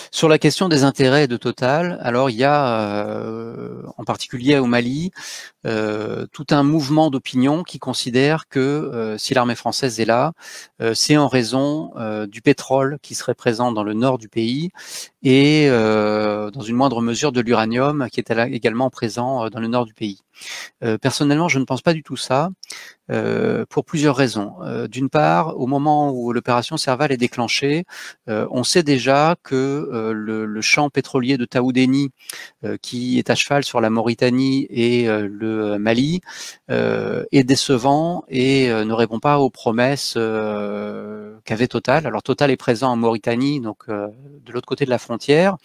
Sur la question des intérêts de Total, alors il y a, euh, en particulier au Mali, euh, tout un mouvement d'opinion qui considère que euh, si l'armée française est là, c'est en raison du pétrole qui serait présent dans le nord du pays et dans une moindre mesure de l'uranium qui est également présent dans le nord du pays. Euh, personnellement, je ne pense pas du tout ça, euh, pour plusieurs raisons. Euh, d'une part, au moment où l'opération Serval est déclenchée, on sait déjà que le, champ pétrolier de Taoudéni, qui est à cheval sur la Mauritanie et le Mali, est décevant et ne répond pas aux promesses qu'avait Total. Alors Total est présent en Mauritanie, donc de l'autre côté de la frontière,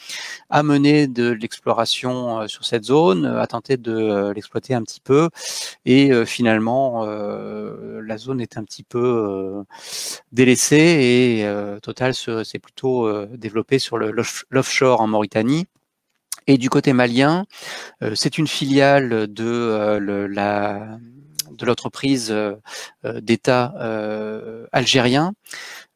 a mené de l'exploration sur cette zone, a tenté de l'exploiter un petit peu. Et euh, finalement, euh, la zone est un petit peu euh, délaissée et Total s'est plutôt développé sur le l'offshore en Mauritanie. Et du côté malien, c'est une filiale de la de l'entreprise d'État algérien,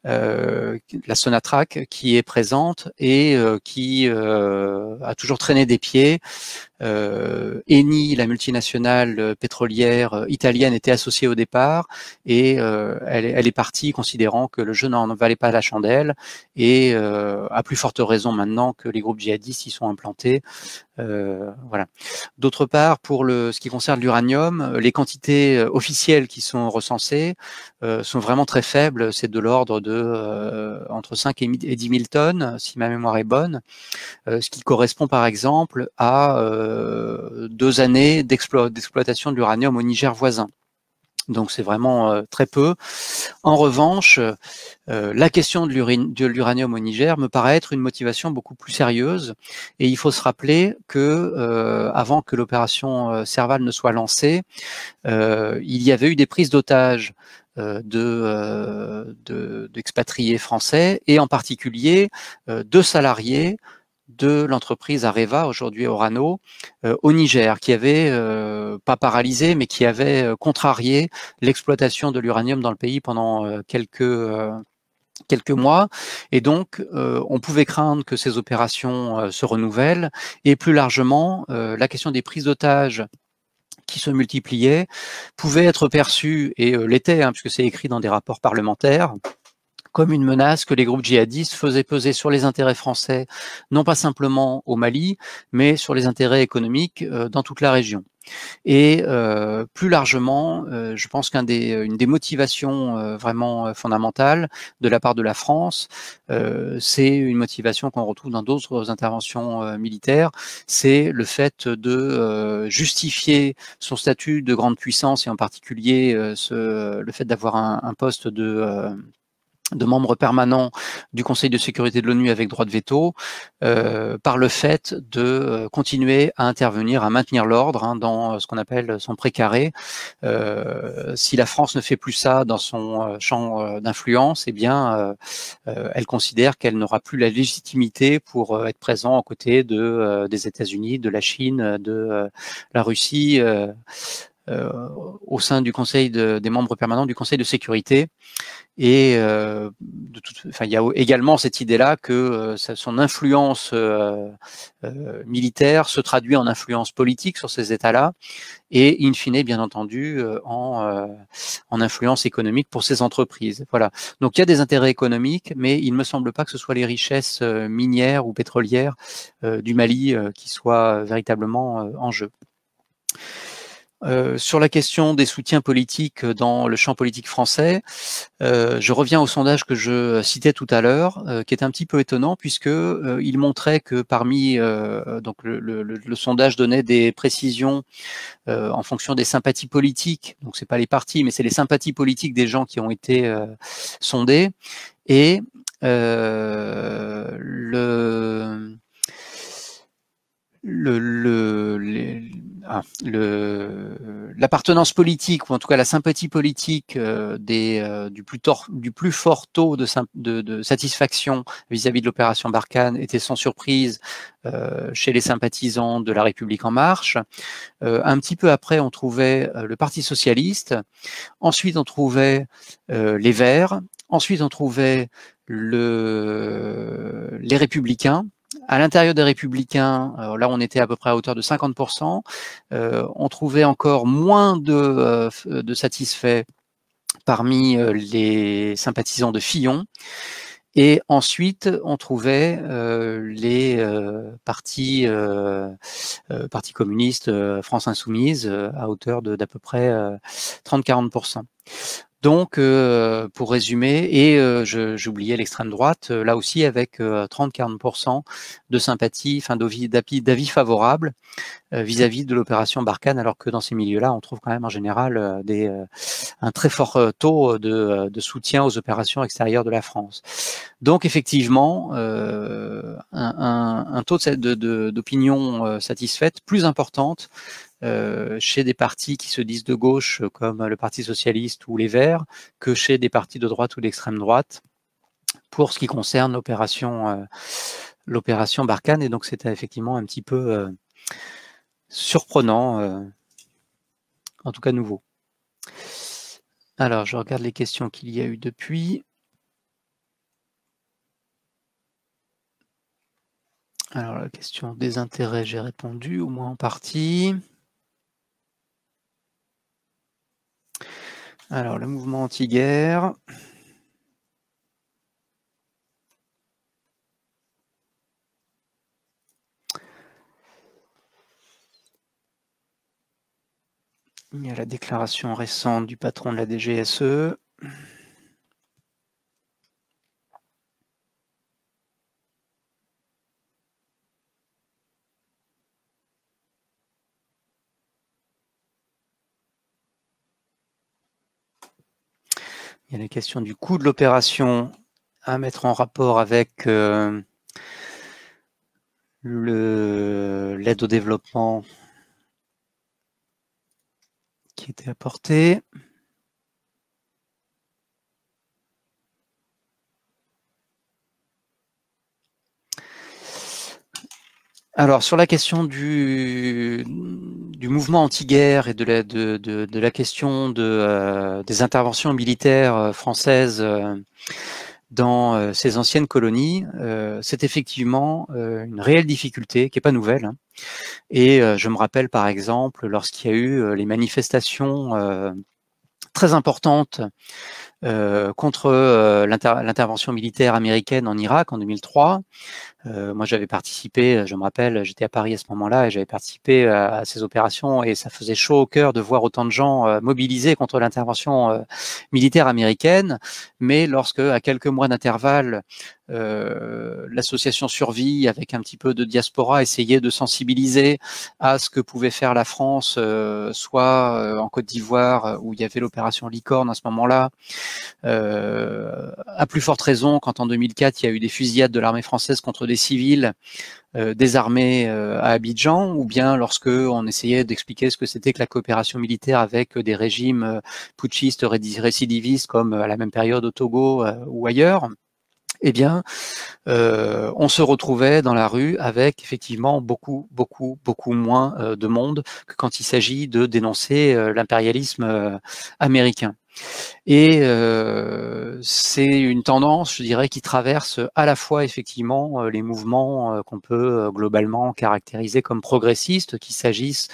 la Sonatrach, qui est présente et qui a toujours traîné des pieds euh, Eni, la multinationale euh, pétrolière euh, italienne, était associée au départ et elle, est partie considérant que le jeu n'en valait pas la chandelle et à plus forte raison maintenant que les groupes djihadistes y sont implantés. voilà. D'autre part, pour le, ce qui concerne l'uranium, les quantités officielles qui sont recensées sont vraiment très faibles. C'est de l'ordre de entre 5 et 10 000 tonnes, si ma mémoire est bonne, ce qui correspond par exemple à euh, deux années d'exploitation de l'uranium au Niger voisin. Donc c'est vraiment euh, très peu. En revanche, euh, la question de l'uranium au Niger me paraît être une motivation beaucoup plus sérieuse. Et il faut se rappeler que avant que l'opération Serval ne soit lancée, il y avait eu des prises d'otages de d'expatriés français et en particulier de salariés de l'entreprise Areva, aujourd'hui Orano, euh, au Niger, qui avait, euh, pas paralysé, mais qui avait euh, contrarié l'exploitation de l'uranium dans le pays pendant quelques, quelques mois. Et donc, on pouvait craindre que ces opérations se renouvellent. Et plus largement, la question des prises d'otages qui se multipliaient pouvait être perçue, et l'était, hein, puisque c'est écrit dans des rapports parlementaires, comme une menace que les groupes djihadistes faisaient peser sur les intérêts français, non pas simplement au Mali, mais sur les intérêts économiques euh, dans toute la région. Et euh, plus largement, euh, je pense qu'une des, des motivations vraiment fondamentales de la part de la France, c'est une motivation qu'on retrouve dans d'autres interventions militaires, c'est le fait de justifier son statut de grande puissance et en particulier ce, le fait d'avoir un, poste de de membres permanents du Conseil de sécurité de l'ONU avec droit de veto, euh, par le fait de euh, continuer à intervenir, à maintenir l'ordre hein, dans euh, ce qu'on appelle son précaré. Euh, si la France ne fait plus ça dans son champ d'influence, eh bien, elle considère qu'elle n'aura plus la légitimité pour être présent aux côtés de, des États-Unis, de la Chine, de la Russie, euh, au sein du conseil des membres permanents du conseil de sécurité. Et euh, toute, il y a également cette idée-là que euh, son influence militaire se traduit en influence politique sur ces États-là et in fine, bien entendu, en, en influence économique pour ces entreprises. Voilà. Donc il y a des intérêts économiques, mais il ne me semble pas que ce soit les richesses minières ou pétrolières du Mali qui soient véritablement en jeu. Euh, sur la question des soutiens politiques dans le champ politique français, euh, je reviens au sondage que je citais tout à l'heure, euh, qui est un petit peu étonnant puisque il montrait que parmi donc le, sondage donnait des précisions en fonction des sympathies politiques, donc c'est pas les partis, mais c'est les sympathies politiques des gens qui ont été sondés et le le, le ah, l'appartenance politique, ou en tout cas la sympathie politique euh, des, euh, du, plus du, plus fort taux de, de, satisfaction vis-à-vis de l'opération Barkhane était sans surprise euh, chez les sympathisants de la République en marche. un petit peu après, on trouvait le Parti socialiste, ensuite on trouvait les Verts, ensuite on trouvait le, les Républicains, à l'intérieur des républicains, euh, là on était à peu près à hauteur de 50%, euh, on trouvait encore moins de, euh, de satisfaits parmi les sympathisants de Fillon. Et ensuite, on trouvait les partis, euh, partis communistes, France Insoumise, à hauteur d'à peu près 30-40%. Donc, euh, pour résumer, et euh, j'oubliais l'extrême droite, euh, là aussi avec 30-40% euh, de sympathie, enfin d'avis favorable vis-à-vis de l'opération Barkhane, alors que dans ces milieux-là, on trouve quand même en général des, un très fort taux de, de soutien aux opérations extérieures de la France. Donc effectivement, euh, un, un, un, taux d'opinion de, euh, satisfaite plus importante euh, chez des partis qui se disent de gauche comme le Parti socialiste ou les Verts que chez des partis de droite ou d'extrême droite pour ce qui concerne l'opération l'opération Barkhane. Et donc c'était effectivement un petit peu surprenant, en tout cas nouveau. Alors je regarde les questions qu'il y a eu depuis. Alors, la question des intérêts, j'ai répondu, au moins en partie. Alors, le mouvement anti-guerre. Il y a la déclaration récente du patron de la DGSE. Il y a la question du coût de l'opération à mettre en rapport avec euh, l'aide au développement qui était apportée. Alors, sur la question du, du mouvement anti-guerre et de la, de, la question de, euh, des interventions militaires euh, françaises euh, dans ces anciennes colonies, c'est effectivement une réelle difficulté qui n'est pas nouvelle. Hein. Et je me rappelle par exemple lorsqu'il y a eu les manifestations très importante euh, contre euh, l'intervention militaire américaine en Irak en 2003. Euh, moi, j'avais participé, je me rappelle, j'étais à Paris à ce moment-là et j'avais participé à, ces opérations et ça faisait chaud au cœur de voir autant de gens euh, mobilisés contre l'intervention euh, militaire américaine. Mais lorsque, à quelques mois d'intervalle, euh, l'association Survie, avec un petit peu de diaspora, essayait de sensibiliser à ce que pouvait faire la France, euh, soit euh, en Côte d'Ivoire, où il y avait l'opération Licorne à ce moment-là, à plus forte raison quand en 2004, il y a eu des fusillades de l'armée française contre des civils, désarmés à Abidjan ou bien lorsque on essayait d'expliquer ce que c'était que la coopération militaire avec des régimes putschistes récidivistes comme à la même période au Togo ou ailleurs eh bien, euh, on se retrouvait dans la rue avec effectivement beaucoup, beaucoup, beaucoup moins euh, de monde que quand il s'agit de dénoncer euh, l'impérialisme américain. Et euh, c'est une tendance, je dirais, qui traverse à la fois effectivement euh, les mouvements euh, qu'on peut globalement caractériser comme progressistes, qu'il s'agisse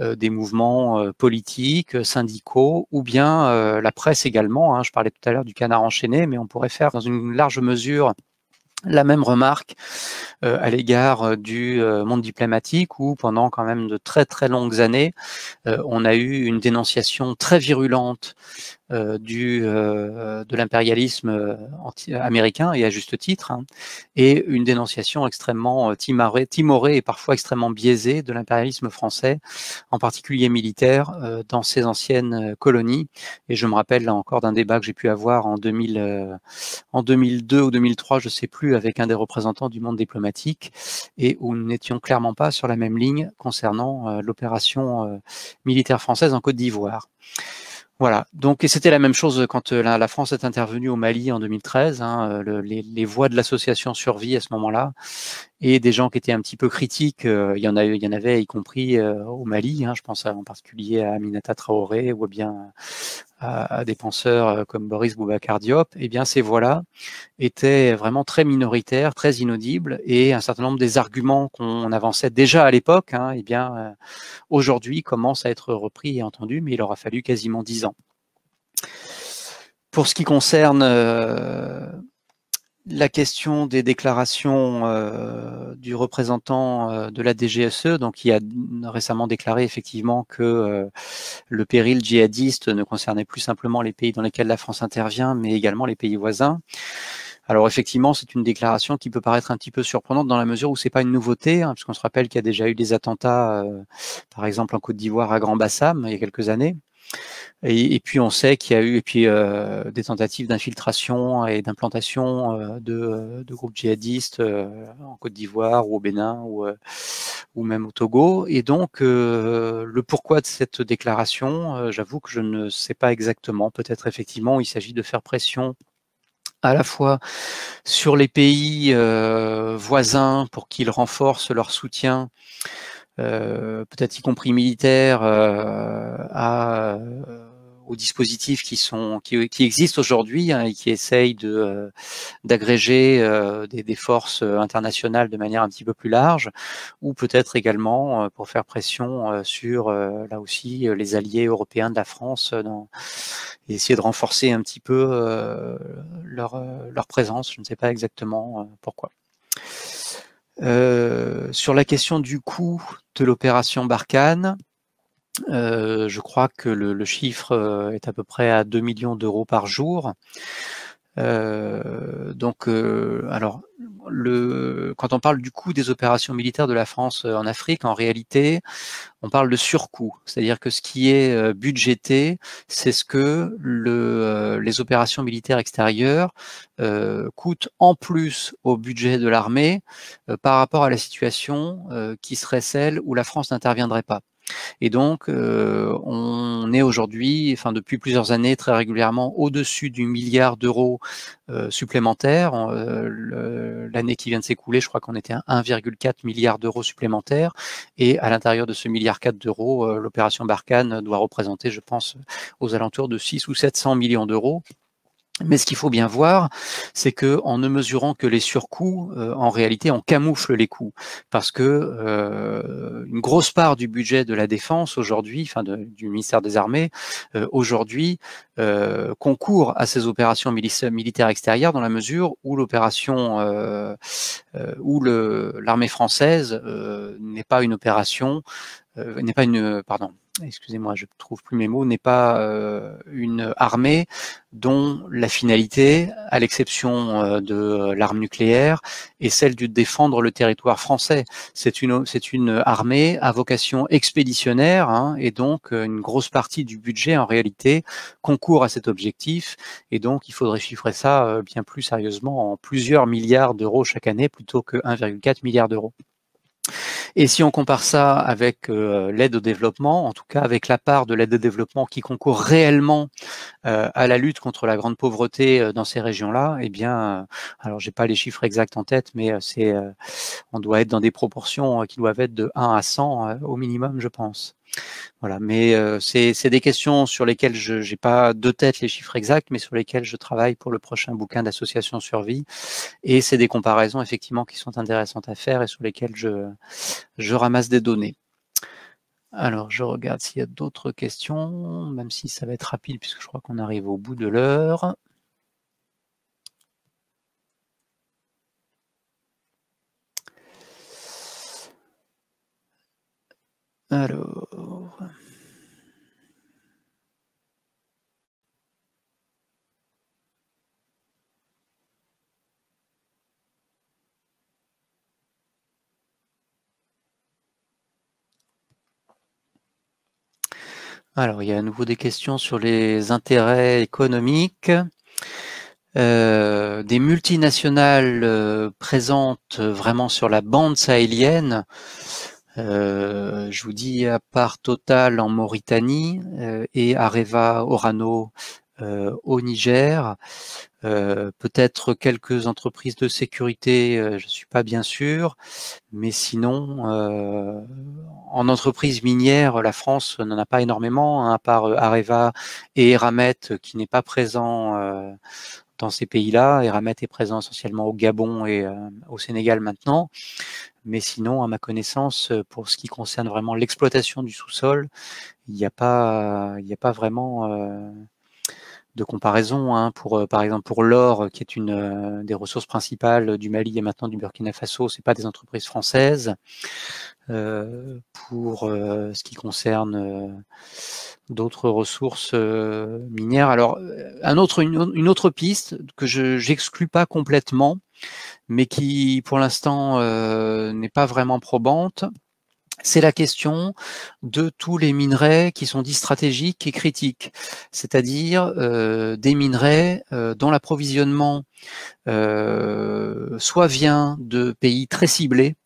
des mouvements politiques, syndicaux, ou bien la presse également. Hein. Je parlais tout à l'heure du canard enchaîné, mais on pourrait faire dans une large mesure la même remarque euh, à l'égard euh, du euh, monde diplomatique où pendant quand même de très très longues années, on a eu une dénonciation très virulente euh, du, euh, de l'impérialisme euh, américain, et à juste titre, hein, et une dénonciation extrêmement timorée, timorée, et parfois extrêmement biaisée de l'impérialisme français, en particulier militaire, dans ses anciennes colonies. Et je me rappelle là encore d'un débat que j'ai pu avoir en, 2000, en 2002 ou 2003, je sais plus, avec un des représentants du monde diplomatique, et où nous n'étions clairement pas sur la même ligne concernant l'opération militaire française en Côte d'Ivoire. Voilà. Donc, et c'était la même chose quand euh, la, France est intervenue au Mali en 2013. Hein, euh, les, voix de l'association survie à ce moment-là et des gens qui étaient un petit peu critiques. Euh, il, y en avait, y compris euh, au Mali, hein, je pense en particulier à Aminata Traoré ou bien à, des penseurs euh, comme Boris Boubacardiop, eh bien, ces voix-là étaient vraiment très minoritaires, très inaudibles, et un certain nombre des arguments qu'on avançait déjà à l'époque, hein, eh bien, aujourd'hui commencent à être repris et entendus, mais il aura fallu quasiment dix ans. Pour ce qui concerne la question des déclarations euh, du représentant euh, de la DGSE, donc qui a récemment déclaré effectivement que euh, le péril djihadiste ne concernait plus simplement les pays dans lesquels la France intervient, mais également les pays voisins. Alors effectivement, c'est une déclaration qui peut paraître un petit peu surprenante dans la mesure où c'est pas une nouveauté, hein, puisqu'on se rappelle qu'il y a déjà eu des attentats, par exemple en Côte d'Ivoire à Grand Bassam il y a quelques années. Et, puis on sait qu'il y a eu et puis, euh, des tentatives d'infiltration et d'implantation euh, de, groupes djihadistes euh, en Côte d'Ivoire ou au Bénin ou, ou, même au Togo. Et donc le pourquoi de cette déclaration, j'avoue que je ne sais pas exactement. Peut-être effectivement il s'agit de faire pression à la fois sur les pays voisins pour qu'ils renforcent leur soutien euh, peut-être y compris militaires, euh, à euh, aux dispositifs qui sont qui, qui existent aujourd'hui hein, et qui essayent de d'agréger des, des, forces internationales de manière un petit peu plus large, ou peut-être également pour faire pression sur là aussi les alliés européens de la France dans, et essayer de renforcer un petit peu leur leur présence. Je ne sais pas exactement pourquoi. Euh, sur la question du coût de l'opération Barkhane, euh, je crois que le, le, chiffre euh, est à peu près à 2 millions d'euros par jour. Euh, donc, euh, alors, le, quand on parle du coût des opérations militaires de la France euh, en Afrique, en réalité, on parle de surcoût, c'est-à-dire que ce qui est euh, budgété, c'est ce que le, les opérations militaires extérieures euh, coûtent en plus au budget de l'armée par rapport à la situation qui serait celle où la France n'interviendrait pas. Et donc, euh, on est aujourd'hui, enfin depuis plusieurs années, très régulièrement au-dessus du milliard d'euros euh, supplémentaires. Euh, l'année qui vient de s'écouler, je crois qu'on était à 1,4 milliard d'euros supplémentaires. Et à l'intérieur de ce milliard 4 d'euros, l'opération Barkhane doit représenter, je pense, aux alentours de 6 ou 700 millions d'euros. Mais ce qu'il faut bien voir, c'est que en ne mesurant que les surcoûts, euh, en réalité, on camoufle les coûts, parce que euh, une grosse part du budget de la défense aujourd'hui, enfin du ministère des Armées, euh, aujourd'hui, concourt à ces opérations militaires extérieures dans la mesure où l'opération, où l'armée française n'est pas une opération, n'est pas une, pardon, excusez-moi, je ne trouve plus mes mots, n'est pas euh, une armée dont la finalité, à l'exception euh, de l'arme nucléaire, est celle de défendre le territoire français. C'est une, c'est une armée à vocation expéditionnaire hein, et donc euh, une grosse partie du budget en réalité concourt à cet objectif et donc il faudrait chiffrer ça bien plus sérieusement en plusieurs milliards d'euros chaque année plutôt que 1,4 milliard d'euros. Et si on compare ça avec euh, l'aide au développement, en tout cas avec la part de l'aide au développement qui concourt réellement euh, à la lutte contre la grande pauvreté euh, dans ces régions-là, eh bien, alors j'ai pas les chiffres exacts en tête, mais c'est, on doit être dans des proportions qui doivent être de 1 à 100 au minimum, je pense. Voilà, mais euh, c'est des questions sur lesquelles je n'ai pas de tête les chiffres exacts, mais sur lesquelles je travaille pour le prochain bouquin d'association survie. Et c'est des comparaisons effectivement qui sont intéressantes à faire et sur lesquelles je, je ramasse des données. Alors, je regarde s'il y a d'autres questions, même si ça va être rapide puisque je crois qu'on arrive au bout de l'heure. Alors... Alors, il y a à nouveau des questions sur les intérêts économiques. Euh, des multinationales euh, présentes vraiment sur la bande sahélienne. Euh, je vous dis à part Total en Mauritanie et Areva Orano au Niger, peut-être quelques entreprises de sécurité, je ne suis pas bien sûr, mais sinon, en entreprise minière, la France n'en a pas énormément, hein, à part Areva et Eramet, qui n'est pas présent dans ces pays-là. Eramet est présent essentiellement au Gabon et au Sénégal maintenant. Mais sinon, à ma connaissance, pour ce qui concerne vraiment l'exploitation du sous-sol, il n'y a pas, il a pas vraiment de comparaison. Hein, pour, euh, par exemple, pour l'or, qui est une euh, des ressources principales du Mali et maintenant du Burkina Faso, c'est pas des entreprises françaises. Euh, pour ce qui concerne d'autres ressources minières. Alors, un autre, une, autre piste que je j'exclus pas complètement, mais qui pour l'instant n'est pas vraiment probante, c'est la question de tous les minerais qui sont dits stratégiques et critiques, c'est-à-dire euh, des minerais euh, dont l'approvisionnement euh, soit vient de pays très ciblés,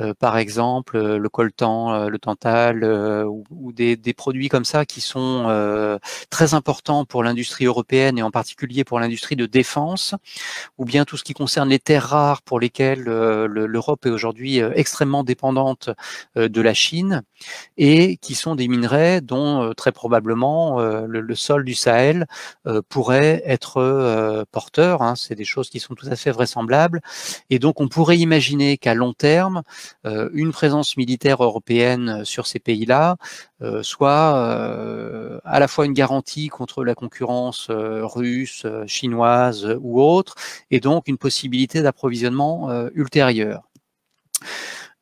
euh, par exemple euh, le coltan, euh, le tantal ou, des, des, produits comme ça qui sont très importants pour l'industrie européenne et en particulier pour l'industrie de défense, ou bien tout ce qui concerne les terres rares pour lesquelles l'Europe est aujourd'hui extrêmement dépendante de la Chine et qui sont des minerais dont très probablement le, sol du Sahel pourrait être porteur. Hein, C'est des choses qui sont tout à fait vraisemblables. Et donc on pourrait imaginer qu'à long terme, euh, une présence militaire européenne euh, sur ces pays-là, euh, soit à la fois une garantie contre la concurrence russe, chinoise ou autre, et donc une possibilité d'approvisionnement ultérieur.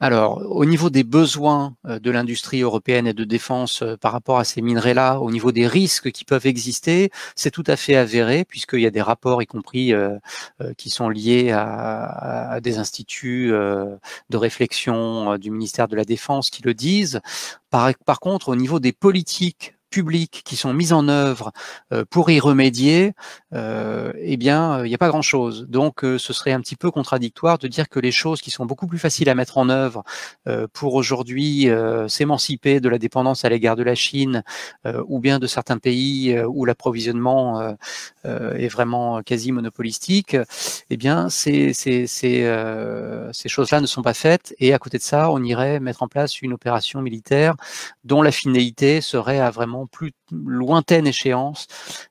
Alors, au niveau des besoins euh, de l'industrie européenne et de défense euh, par rapport à ces minerais-là, au niveau des risques qui peuvent exister, c'est tout à fait avéré, puisqu'il y a des rapports, y compris euh, qui sont liés à, des instituts de réflexion du ministère de la Défense, qui le disent. par contre, au niveau des politiques public qui sont mises en œuvre euh, pour y remédier, euh, eh bien, euh, il n'y a pas grand-chose. Donc, ce serait un petit peu contradictoire de dire que les choses qui sont beaucoup plus faciles à mettre en œuvre pour aujourd'hui s'émanciper de la dépendance à l'égard de la Chine ou bien de certains pays où l'approvisionnement est vraiment quasi monopolistique, eh bien, ces, ces choses-là ne sont pas faites. Et à côté de ça, on irait mettre en place une opération militaire dont la finalité serait à vraiment en plus lointaine échéance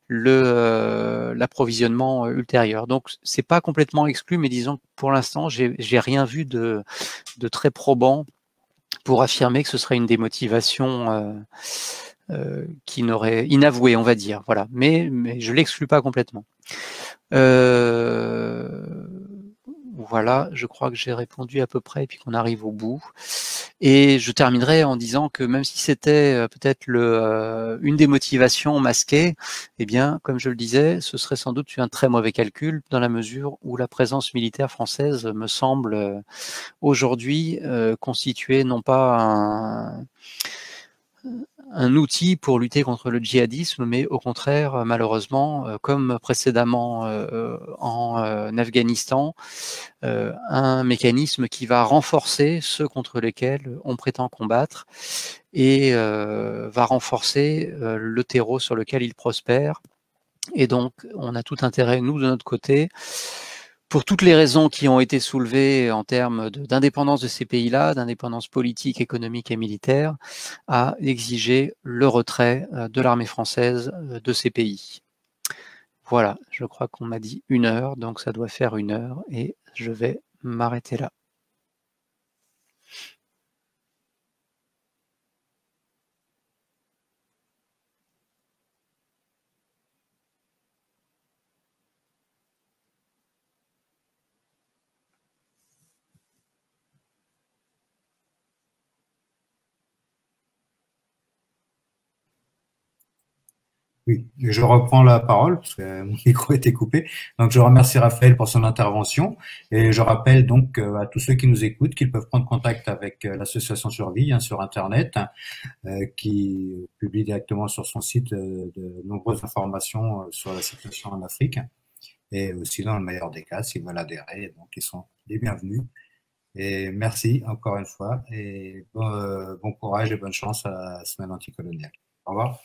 le euh, l'approvisionnement euh, ultérieur. Donc c'est pas complètement exclu, mais disons que pour l'instant j'ai rien vu de, de très probant pour affirmer que ce serait une démotivation euh, qui n'aurait inavouée, on va dire. Voilà, mais, mais je l'exclus pas complètement. voilà, je crois que j'ai répondu à peu près et puis qu'on arrive au bout. Et je terminerai en disant que même si c'était euh, peut-être le, euh, une des motivations masquées, eh bien, comme je le disais, ce serait sans doute un très mauvais calcul dans la mesure où la présence militaire française me semble euh, aujourd'hui constituer non pas un un outil pour lutter contre le djihadisme, mais au contraire, euh, malheureusement, euh, comme précédemment euh, en Afghanistan, un mécanisme qui va renforcer ceux contre lesquels on prétend combattre et va renforcer le terreau sur lequel il prospère. Et donc, on a tout intérêt, nous, de notre côté, pour toutes les raisons qui ont été soulevées en termes d'indépendance de, ces pays-là, d'indépendance politique, économique et militaire, à exiger le retrait euh, de l'armée française euh, de ces pays. Voilà, je crois qu'on m'a dit une heure, donc ça doit faire une heure, et je vais m'arrêter là. je reprends la parole parce que mon [laughs] micro était coupé. Donc je remercie Raphaël pour son intervention et je rappelle donc euh, à tous ceux qui nous écoutent qu'ils peuvent prendre contact avec euh, l'association Survie hein, sur internet euh, qui publie directement sur son site de nombreuses informations sur la situation en Afrique et aussi dans le meilleur des cas s'ils veulent adhérer donc ils sont les bienvenus. Et merci encore une fois et bon courage et bonne chance à la semaine anticoloniale. Au revoir.